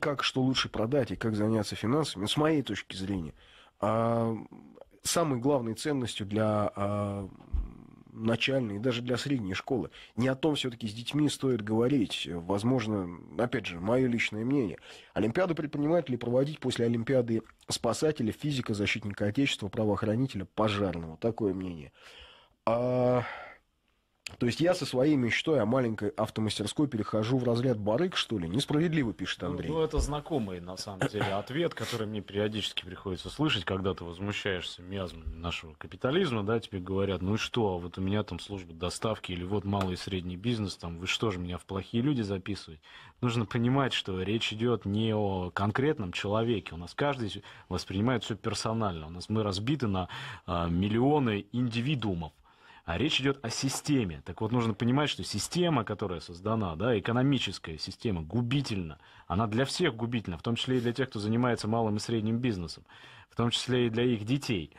как что лучше продать и как заняться финансами, с моей точки зрения. А, самой главной ценностью для а, начальной и даже для средней школы. Не о том все-таки с детьми стоит говорить. Возможно, опять же, мое личное мнение. Олимпиаду предпринимают ли проводить после Олимпиады спасателя, физика, защитника Отечества, правоохранителя, пожарного? Такое мнение. А... То есть я со своей мечтой о маленькой автомастерской перехожу в разряд барык что ли? Несправедливо, пишет ну, Андрей. Ну, ну это знакомый, на самом деле, ответ, который мне периодически приходится слышать, когда ты возмущаешься миазмами нашего капитализма, да, тебе говорят, ну и что, а вот у меня там служба доставки, или вот малый и средний бизнес, там, вы что же меня в плохие люди записываете? Нужно понимать, что речь идет не о конкретном человеке, у нас каждый воспринимает все персонально, у нас мы разбиты на а, миллионы индивидуумов, а речь идет о системе. Так вот, нужно понимать, что система, которая создана, да, экономическая система, губительна. Она для всех губительна, в том числе и для тех, кто занимается малым и средним бизнесом, в том числе и для их детей.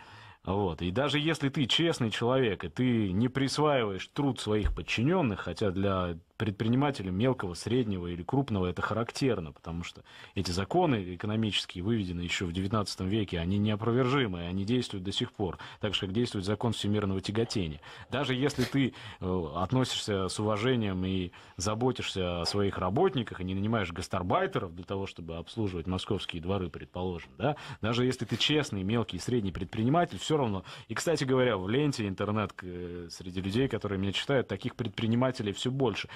Вот. И даже если ты честный человек, и ты не присваиваешь труд своих подчиненных, хотя для предпринимателям мелкого, среднего или крупного это характерно, потому что эти законы экономические выведены еще в XIX веке, они неопровержимые, они действуют до сих пор, так же, как действует закон всемирного тяготения. Даже если ты э, относишься с уважением и заботишься о своих работниках, и не нанимаешь гастарбайтеров для того, чтобы обслуживать московские дворы, предположим, да, даже если ты честный, мелкий средний предприниматель, все равно, и, кстати говоря, в ленте интернет э, среди людей, которые меня читают, таких предпринимателей все больше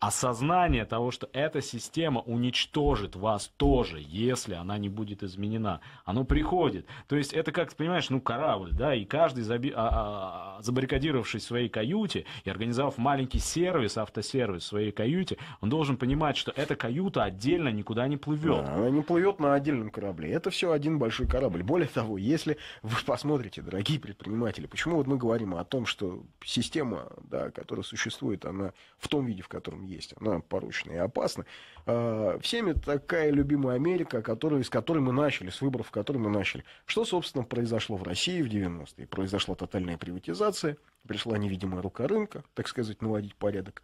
осознание того, что эта система уничтожит вас тоже, если она не будет изменена. Оно приходит. То есть это как, понимаешь, ну корабль, да, и каждый, заби... А, а, а, забаррикадировавшись в своей каюте и организовав маленький сервис, автосервис в своей каюте, он должен понимать, что эта каюта отдельно никуда не плывет. Да, она не плывет на отдельном корабле. Это все один большой корабль. Более того, если вы посмотрите, дорогие предприниматели, почему вот мы говорим о том, что система, да, которая существует, она в том виде, в котором которым есть, она порочна и опасна. А, всеми такая любимая Америка, которую, с которой мы начали, с выборов, в которой мы начали. Что, собственно, произошло в России в 90-е? Произошла тотальная приватизация, пришла невидимая рука рынка, так сказать, наводить порядок.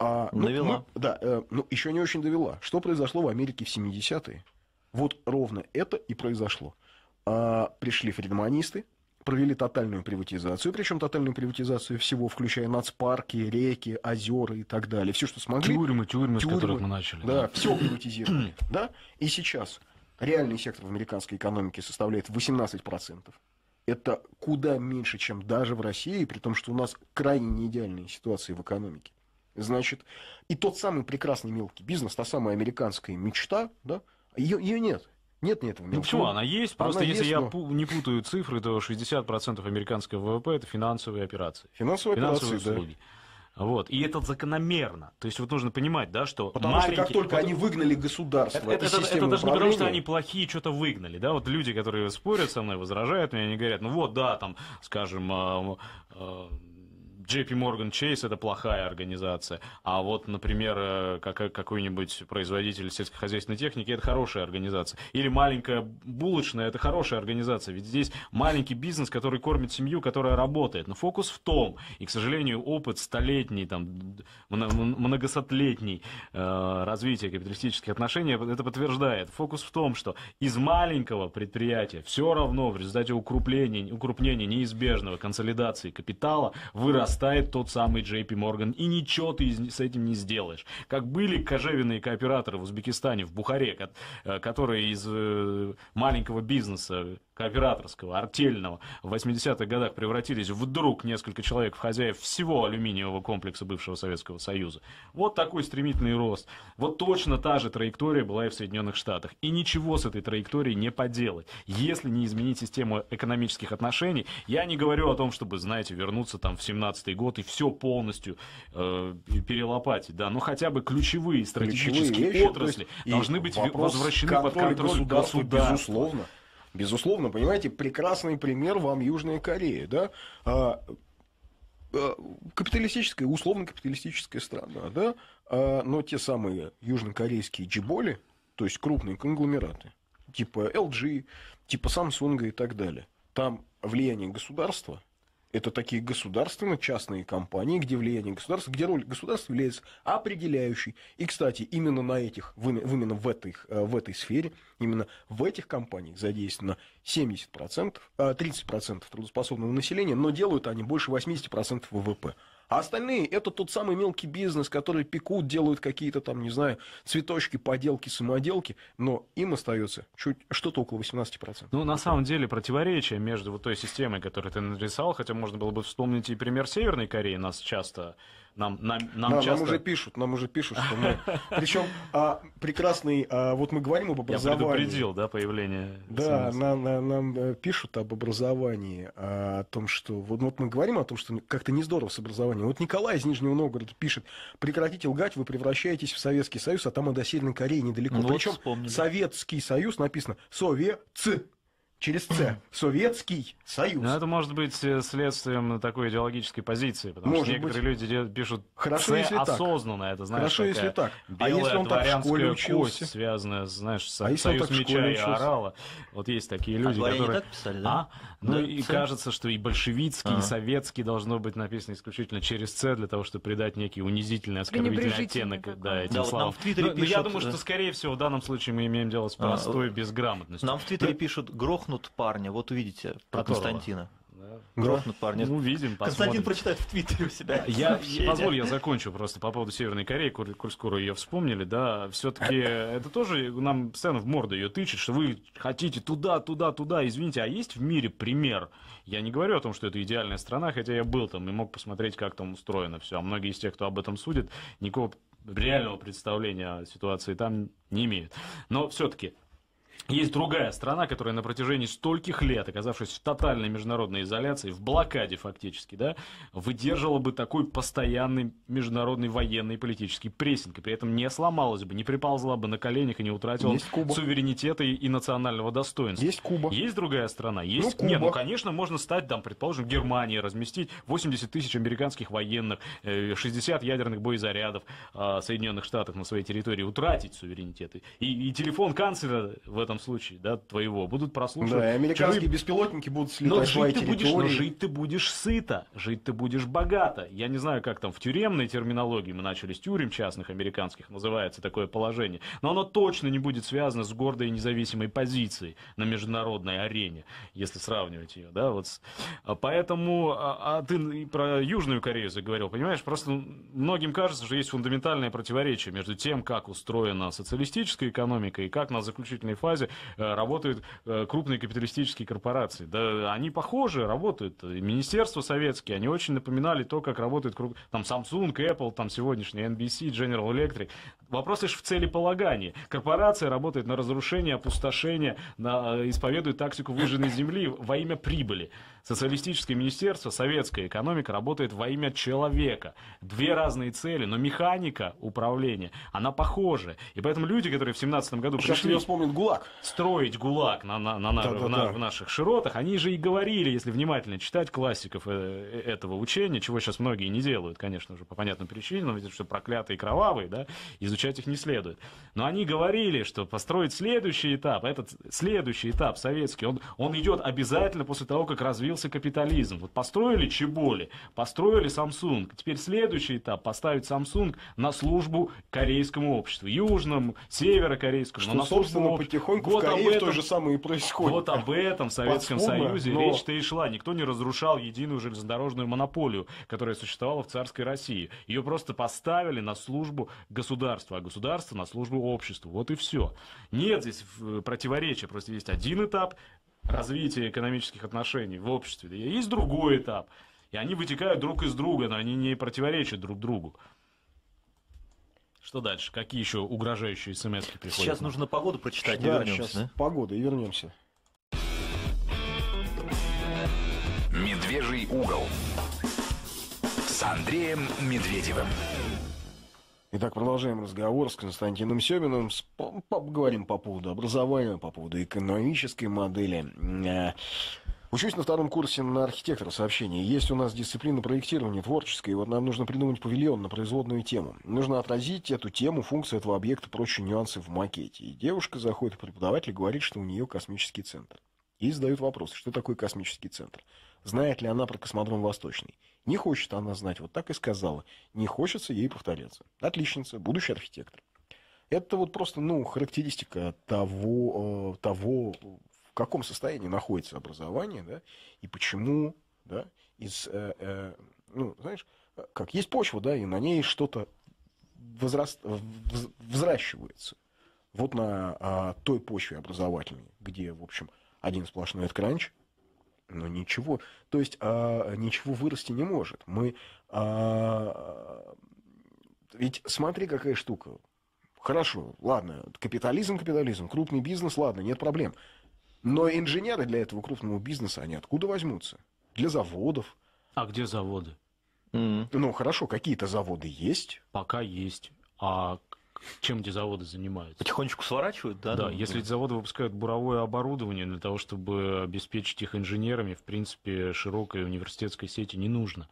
А, ну, довела. Ну, да, э, ну, еще не очень довела. Что произошло в Америке в 70-е? Вот ровно это и произошло. А, пришли фридманисты, провели тотальную приватизацию, причем тотальную приватизацию всего, включая нацпарки, реки, озера и так далее. Все, что смогли. Тюрьмы, тюрьмы, тюрьмы с которых мы начали. Да, да. все приватизировали. да? И сейчас реальный сектор в американской экономике составляет 18%. Это куда меньше, чем даже в России, при том, что у нас крайне неидеальные ситуации в экономике. Значит, и тот самый прекрасный мелкий бизнес, та самая американская мечта, да, ее нет. Нет, нет. Ну почему? Она есть, просто она если есть, я но... не путаю цифры, то 60% американского ВВП – это финансовые операции. Финансовые, финансовые операции, услуги. Да. Вот. И это закономерно. То есть вот нужно понимать, да, что Потому маленькие... что как только они выгнали государство это, это, это, это даже не потому, что они плохие что-то выгнали, да, вот люди, которые спорят со мной, возражают мне, они говорят, ну вот, да, там, скажем, э, э, JP Morgan Chase это плохая организация, а вот, например, э, как, э, какой-нибудь производитель сельскохозяйственной техники это хорошая организация. Или маленькая булочная это хорошая организация. Ведь здесь маленький бизнес, который кормит семью, которая работает. Но фокус в том, и, к сожалению, опыт столетний, там, многосотлетний э, развития капиталистических отношений это подтверждает. Фокус в том, что из маленького предприятия все равно в результате укрепления, укрупнения неизбежного консолидации капитала вырос вырастает тот самый JP Morgan. И ничего ты с этим не сделаешь. Как были кожевенные кооператоры в Узбекистане, в Бухаре, э, которые из э, маленького бизнеса кооператорского, артельного, в 80-х годах превратились вдруг несколько человек в хозяев всего алюминиевого комплекса бывшего Советского Союза. Вот такой стремительный рост. Вот точно та же траектория была и в Соединенных Штатах. И ничего с этой траекторией не поделать, если не изменить систему экономических отношений. Я не говорю о том, чтобы, знаете, вернуться там в 17-й год и все полностью э, перелопатить, да, но хотя бы ключевые стратегические ключевые вещи, отрасли должны быть возвращены под контроль государства. государства. Безусловно. Безусловно, понимаете, прекрасный пример вам Южная Корея, да? А, а, капиталистическая, условно-капиталистическая страна, да, а, но те самые южнокорейские джиболи, то есть крупные конгломераты, типа LG, типа Samsung и так далее, там влияние государства это такие государственно-частные компании, где влияние государства, где роль государства является определяющей. И, кстати, именно на этих, именно в этой, э, в этой сфере, именно в этих компаниях задействовано 70%, 30% э, трудоспособного населения, но делают они больше 80% ВВП. А остальные это тот самый мелкий бизнес, который пекут, делают какие-то там, не знаю, цветочки, поделки, самоделки, но им остается чуть что-то около 18%. Ну, на самом деле, противоречие между вот той системой, которую ты нарисовал, хотя можно было бы вспомнить и пример Северной Кореи, нас часто нам, нам, нам, нам, часто... нам уже пишут, нам уже пишут, что мы... (laughs) Причем а, прекрасный, а, вот мы говорим об образовании. Я предупредил, да, появление Да, нам, нам, э, нам пишут об образовании, а, о том, что... Вот, вот мы говорим о том, что как-то не здорово с образованием. Вот Николай из Нижнего Новгорода пишет, прекратите лгать, вы превращаетесь в Советский Союз, а там и до Северной Кореи недалеко. Ну, Причем вот Советский Союз написано Советцы через С. Советский Союз. Но ну, это может быть э, следствием такой идеологической позиции, потому может что некоторые быть. люди пишут Хорошо, С если осознанно, так. это знаешь, Хорошо, если так. а если он так в школе учился? кость, связанная, знаешь, с а Союз меча и орала. Вот есть такие люди, а которые... так писали, да? А? Ну да, ну, и С. кажется, что и большевицкий, а. и советский должно быть написано исключительно через С, для того, чтобы придать некий унизительный, оскорбительный оттенок такой. да, этим да, словам. Вот в Твиттере но, ну, пишут... но я думаю, э, что, скорее всего, в данном случае мы имеем дело с а, простой а, безграмотностью. Нам в Твиттере да. пишут грохнут грохнут парня, вот увидите про Которого? Константина. Да. Грохнут парня. Ну, видим, Константин прочитает в Твиттере у себя. Я, я, (laughs) позволь, я закончу просто по поводу Северной Кореи, коль, коль скоро ее вспомнили, да, все-таки (laughs) это тоже нам постоянно в морду ее тычет, что вы хотите туда, туда, туда, извините, а есть в мире пример? Я не говорю о том, что это идеальная страна, хотя я был там и мог посмотреть, как там устроено все, а многие из тех, кто об этом судит, никакого реального представления о ситуации там не имеют. Но все-таки есть другая страна, которая на протяжении стольких лет, оказавшись в тотальной международной изоляции, в блокаде фактически, да, выдержала бы такой постоянный международный военный и политический прессинг, и при этом не сломалась бы, не приползла бы на коленях и не утратила суверенитета и, и национального достоинства. Есть Куба. Есть другая страна. Ну, есть... Ну, Куба. Нет, ну, конечно, можно стать, там, предположим, Германией, разместить 80 тысяч американских военных, 60 э, ядерных боезарядов э, Соединенных Штатах на своей территории, утратить суверенитеты И, и телефон канцлера в этом этом случае, да, твоего, будут прослушивать. Да, и американские Чужие... беспилотники будут слетать но жить, ты будешь, но жить ты будешь сыто, жить ты будешь богато. Я не знаю, как там в тюремной терминологии, мы начали с тюрем частных американских, называется такое положение, но оно точно не будет связано с гордой и независимой позицией на международной арене, если сравнивать ее, да, вот. А, поэтому, а, а ты про Южную Корею заговорил, понимаешь, просто многим кажется, что есть фундаментальное противоречие между тем, как устроена социалистическая экономика и как на заключительной фазе Союзе э, работают э, крупные капиталистические корпорации. Да они похожи, работают. И министерства советские, они очень напоминали то, как работают круп... там Samsung, Apple, там сегодняшний NBC, General Electric. Вопрос лишь в целеполагании. Корпорация работает на разрушение, опустошение, на... Э, исповедует тактику выжженной земли во имя прибыли. Социалистическое министерство, советская экономика работает во имя человека. Две разные цели, но механика управления, она похожа. И поэтому люди, которые в 17 году Сейчас пришли... вспомнит ГУЛАГ. Строить ГУЛАГ на, на, на, да, в, да, на, да. в наших широтах, они же и говорили, если внимательно читать классиков э, э, этого учения, чего сейчас многие не делают, конечно же, по понятным причинам, видят, что проклятые кровавые, да, изучать их не следует. Но они говорили, что построить следующий этап, этот следующий этап советский, он, он идет обязательно после того, как развил развалился капитализм. Вот построили Чеболи, построили Samsung. Теперь следующий этап – поставить Samsung на службу корейскому обществу. Южному, северокорейскому. Что, но на собственно, обществу. потихоньку вот в Корее этом, то же самое и происходит. Вот об этом в Советском Подсумно, Союзе но... речь-то и шла. Никто не разрушал единую железнодорожную монополию, которая существовала в царской России. Ее просто поставили на службу государства, а государство на службу обществу. Вот и все. Нет здесь э, противоречия, просто есть один этап – развития экономических отношений в обществе. Есть другой этап. И они вытекают друг из друга, но они не противоречат друг другу. Что дальше? Какие еще угрожающие смс приходят? Сейчас нужно погоду прочитать да, и вернемся. Сейчас да? погода и вернемся. Медвежий угол с Андреем Медведевым. Итак, продолжаем разговор с Константином Семиным. С, поговорим по поводу образования, по поводу экономической модели. Э, учусь на втором курсе на архитектора сообщения. Есть у нас дисциплина проектирования творческая, и вот нам нужно придумать павильон на производную тему. Нужно отразить эту тему, функцию этого объекта, прочие нюансы в макете. И девушка заходит в преподаватель говорит, что у нее космический центр. И задают вопрос, что такое космический центр. Знает ли она про космодром Восточный? Не хочет она знать, вот так и сказала. Не хочется ей повторяться. Отличница, будущий архитектор. Это вот просто, ну, характеристика того, э, того в каком состоянии находится образование, да, и почему, да, из, э, э, ну, знаешь, как есть почва, да, и на ней что-то возраст, взращивается. Вот на а, той почве образовательной, где, в общем, один сплошной кранч, но ничего, то есть а, ничего вырасти не может. Мы, а, ведь смотри, какая штука. Хорошо, ладно, капитализм, капитализм, крупный бизнес, ладно, нет проблем. Но инженеры для этого крупного бизнеса, они откуда возьмутся? Для заводов. А где заводы? Mm. Ну, хорошо, какие-то заводы есть. Пока есть. А чем эти заводы занимаются. Потихонечку сворачивают, да? Да, ну, если ну. эти заводы выпускают буровое оборудование для того, чтобы обеспечить их инженерами, в принципе, широкой университетской сети не нужно.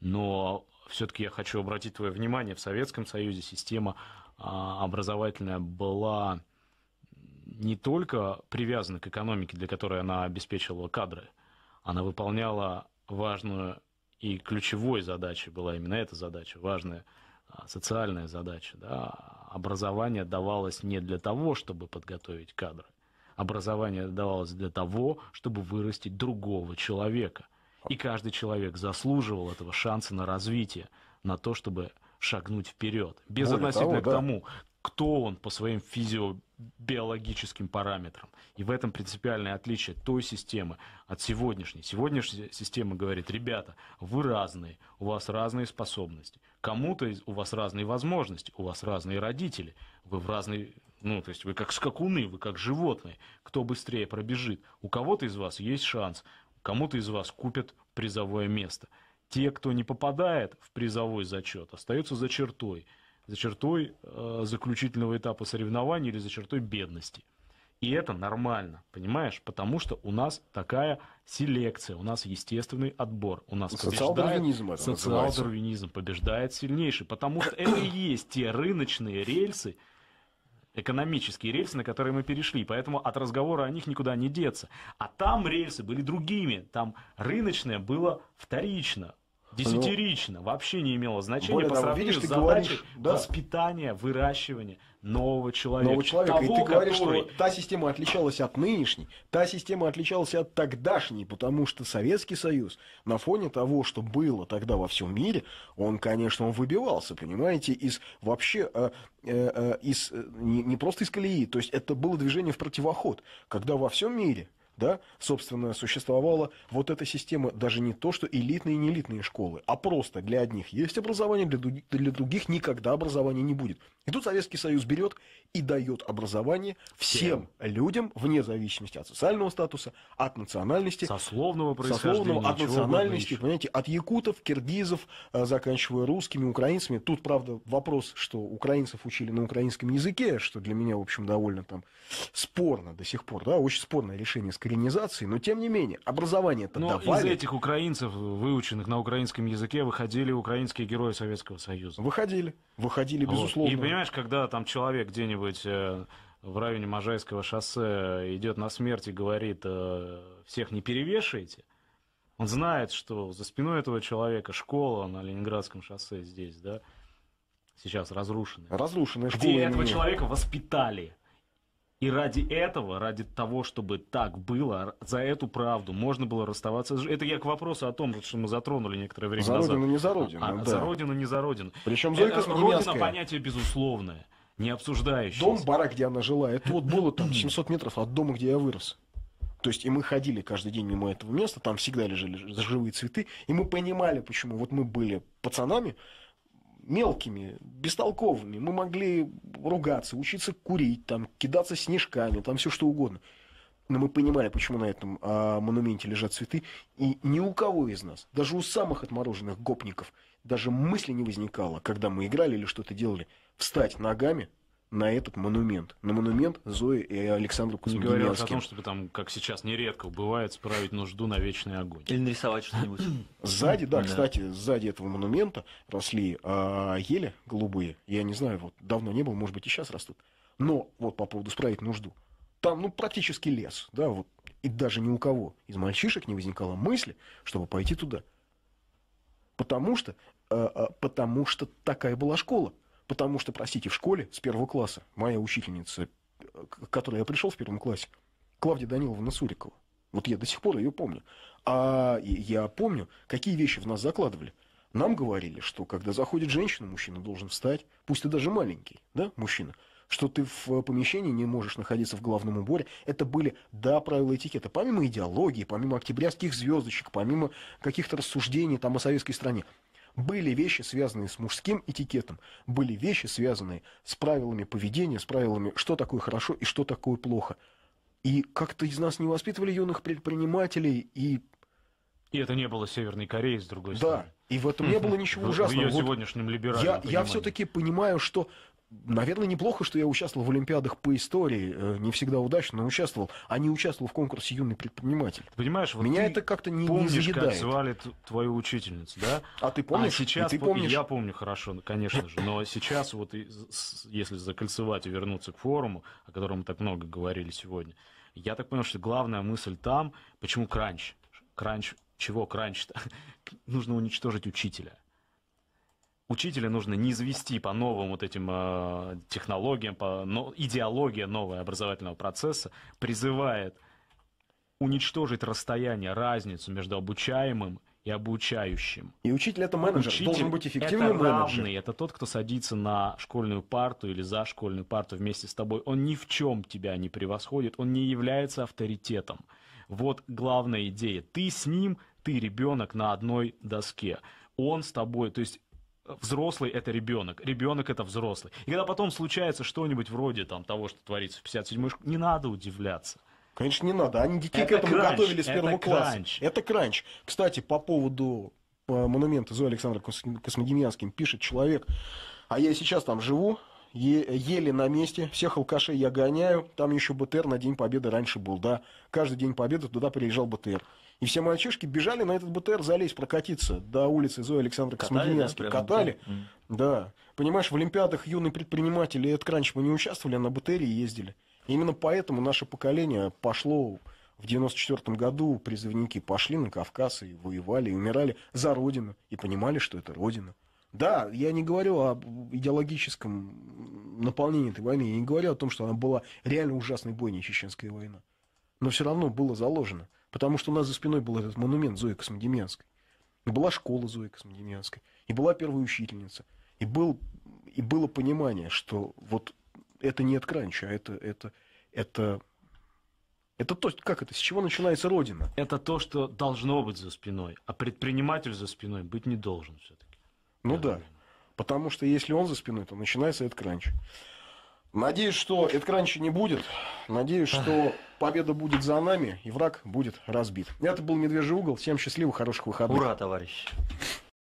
Но все-таки я хочу обратить твое внимание, в Советском Союзе система а, образовательная была не только привязана к экономике, для которой она обеспечивала кадры, она выполняла важную и ключевой задачей была именно эта задача, важная а, социальная задача, да, образование давалось не для того, чтобы подготовить кадры. Образование давалось для того, чтобы вырастить другого человека. И каждый человек заслуживал этого шанса на развитие, на то, чтобы шагнуть вперед. Без Более относительно того, к тому, кто он по своим физиобиологическим параметрам. И в этом принципиальное отличие той системы от сегодняшней. Сегодняшняя система говорит, ребята, вы разные, у вас разные способности. Кому-то у вас разные возможности, у вас разные родители, вы в разной, ну, то есть вы как скакуны, вы как животные, кто быстрее пробежит. У кого-то из вас есть шанс, кому-то из вас купят призовое место. Те, кто не попадает в призовой зачет, остаются за чертой, за чертой э, заключительного этапа соревнований или за чертой бедности. И это нормально, понимаешь? Потому что у нас такая селекция, у нас естественный отбор. У нас социал-дарвинизм социал побеждает сильнейший, потому что это и есть те рыночные рельсы, экономические рельсы, на которые мы перешли. Поэтому от разговора о них никуда не деться. А там рельсы были другими. Там рыночное было вторично. Десятирично, ну, вообще не имело значения по сравнению видишь, с задачей говоришь, да. воспитания, выращивания нового человека. Нового человека. Того, и ты говоришь, что та система отличалась от нынешней, та система отличалась от тогдашней, потому что Советский Союз на фоне того, что было тогда во всем мире, он, конечно, он выбивался, понимаете, из вообще, э, э, э из, э, не, не просто из колеи, то есть это было движение в противоход, когда во всем мире – да, собственно, существовала вот эта система, даже не то, что элитные и неэлитные школы, а просто для одних есть образование, для, для других никогда образования не будет. И тут Советский Союз берет и дает образование всем, всем людям, вне зависимости от социального статуса, от национальности. Сословного происхождения. Сословного, от национальности, понимаете, от якутов, киргизов, э, заканчивая русскими, украинцами. Тут, правда, вопрос, что украинцев учили на украинском языке, что для меня, в общем, довольно там спорно до сих пор, да, очень спорное решение с коренизацией, но тем не менее, образование-то но давали. из этих украинцев, выученных на украинском языке, выходили украинские герои Советского Союза? Выходили, выходили, безусловно. Вот. И, понимаешь, когда там человек где-нибудь э, в районе Можайского шоссе идет на смерть и говорит, э, всех не перевешивайте, он знает, что за спиной этого человека школа на Ленинградском шоссе здесь, да, сейчас разрушенная. Разрушенная школа. Где этого человека воспитали. И ради этого, ради того, чтобы так было, за эту правду можно было расставаться. Это я к вопросу о том, что мы затронули некоторое время за назад. За родину, не за родину. А, а, да. За родину, не за родину. Причем э, Зойка это, Родина понятие безусловное, не обсуждающее. Дом, барак, где она жила, это вот было там 700 метров от дома, где я вырос. То есть, и мы ходили каждый день мимо этого места, там всегда лежали живые цветы, и мы понимали, почему. Вот мы были пацанами, мелкими, бестолковыми. Мы могли ругаться, учиться курить, там, кидаться снежками, там все что угодно. Но мы понимали, почему на этом а, монументе лежат цветы, и ни у кого из нас, даже у самых отмороженных гопников, даже мысли не возникало, когда мы играли или что-то делали, встать ногами на этот монумент, на монумент Зои и Александру Кузьминским. Говорил о том, чтобы там, как сейчас нередко бывает, справить нужду на вечный огонь. Или нарисовать что-нибудь. (clears throat) Сзади, да, кстати, сзади этого монумента росли а, ели голубые. Я не знаю, вот давно не было, может быть, и сейчас растут. Но вот по поводу справить нужду. Там, ну, практически лес, да, вот. И даже ни у кого из мальчишек не возникало мысли, чтобы пойти туда. Потому что, а, а, потому что такая была школа. Потому что, простите, в школе с первого класса моя учительница, к которой я пришел в первом классе, Клавдия Даниловна Сурикова, вот я до сих пор ее помню. А я помню, какие вещи в нас закладывали. Нам говорили, что когда заходит женщина, мужчина должен встать, пусть и даже маленький, да, мужчина, что ты в помещении не можешь находиться в главном уборе. Это были, да, правила этикета. Помимо идеологии, помимо октябрьских звездочек, помимо каких-то рассуждений там о советской стране, были вещи, связанные с мужским этикетом, были вещи, связанные с правилами поведения, с правилами, что такое хорошо и что такое плохо. И как-то из нас не воспитывали юных предпринимателей, и... И это не было Северной Кореи, с другой да, стороны. Да, и в этом не было (laughs) ничего ужасного. В ее сегодняшнем либеральном Я, я все-таки понимаю, что наверное, неплохо, что я участвовал в Олимпиадах по истории. Э, не всегда удачно, но участвовал. А не участвовал в конкурсе «Юный предприниматель». Ты понимаешь, вот Меня это как-то не, помнишь, не как звали твою учительницу, да? А ты помнишь? А сейчас и ты помнишь? Я помню хорошо, ну, конечно же. Но сейчас вот, если закольцевать и вернуться к форуму, о котором мы так много говорили сегодня, я так понял, что главная мысль там, почему кранч? Кранч, чего кранч (laughs) Нужно уничтожить учителя учителя нужно не извести по новым вот этим э, технологиям, по, но, идеология нового образовательного процесса призывает уничтожить расстояние, разницу между обучаемым и обучающим. И учитель это менеджер, учитель должен быть эффективным это менеджер. это тот, кто садится на школьную парту или за школьную парту вместе с тобой. Он ни в чем тебя не превосходит, он не является авторитетом. Вот главная идея. Ты с ним, ты ребенок на одной доске. Он с тобой, то есть взрослый это ребенок, ребенок это взрослый. И когда потом случается что-нибудь вроде там, того, что творится в 57-й школе, не надо удивляться. Конечно, не надо. Они детей это к этому кранч, готовили с первого это класса. Кранч. Это кранч. Кстати, по поводу э, монумента Зои Александра Космодемьянским пишет человек, а я сейчас там живу, е- еле на месте, всех алкашей я гоняю, там еще БТР на День Победы раньше был, да. Каждый День Победы туда приезжал БТР. И все мальчишки бежали на этот БТР залезть, прокатиться до улицы Зои Александра Космодемьянской. Катали, да, Катали. да. Понимаешь, в Олимпиадах юные предприниматели, это раньше мы не участвовали, а на БТРе ездили. И именно поэтому наше поколение пошло в 1994 году призывники пошли на Кавказ и воевали, и умирали за Родину, и понимали, что это Родина. Да, я не говорю о идеологическом наполнении этой войны, я не говорю о том, что она была реально ужасной бойней Чеченская война. Но все равно было заложено. Потому что у нас за спиной был этот монумент Зои Космодемьянской. И была школа Зои Космодемьянской. И была первая учительница. И, был, и было понимание, что вот это не от кранча, а это, это, это это то, как это, с чего начинается Родина? Это то, что должно быть за спиной, а предприниматель за спиной быть не должен все-таки. Ну да, потому что если он за спиной, то начинается этот кранч. Надеюсь, что это раньше не будет. Надеюсь, что (sighs) победа будет за нами, и враг будет разбит. Это был «Медвежий угол». Всем счастливых, хороших выходных. Ура, товарищ!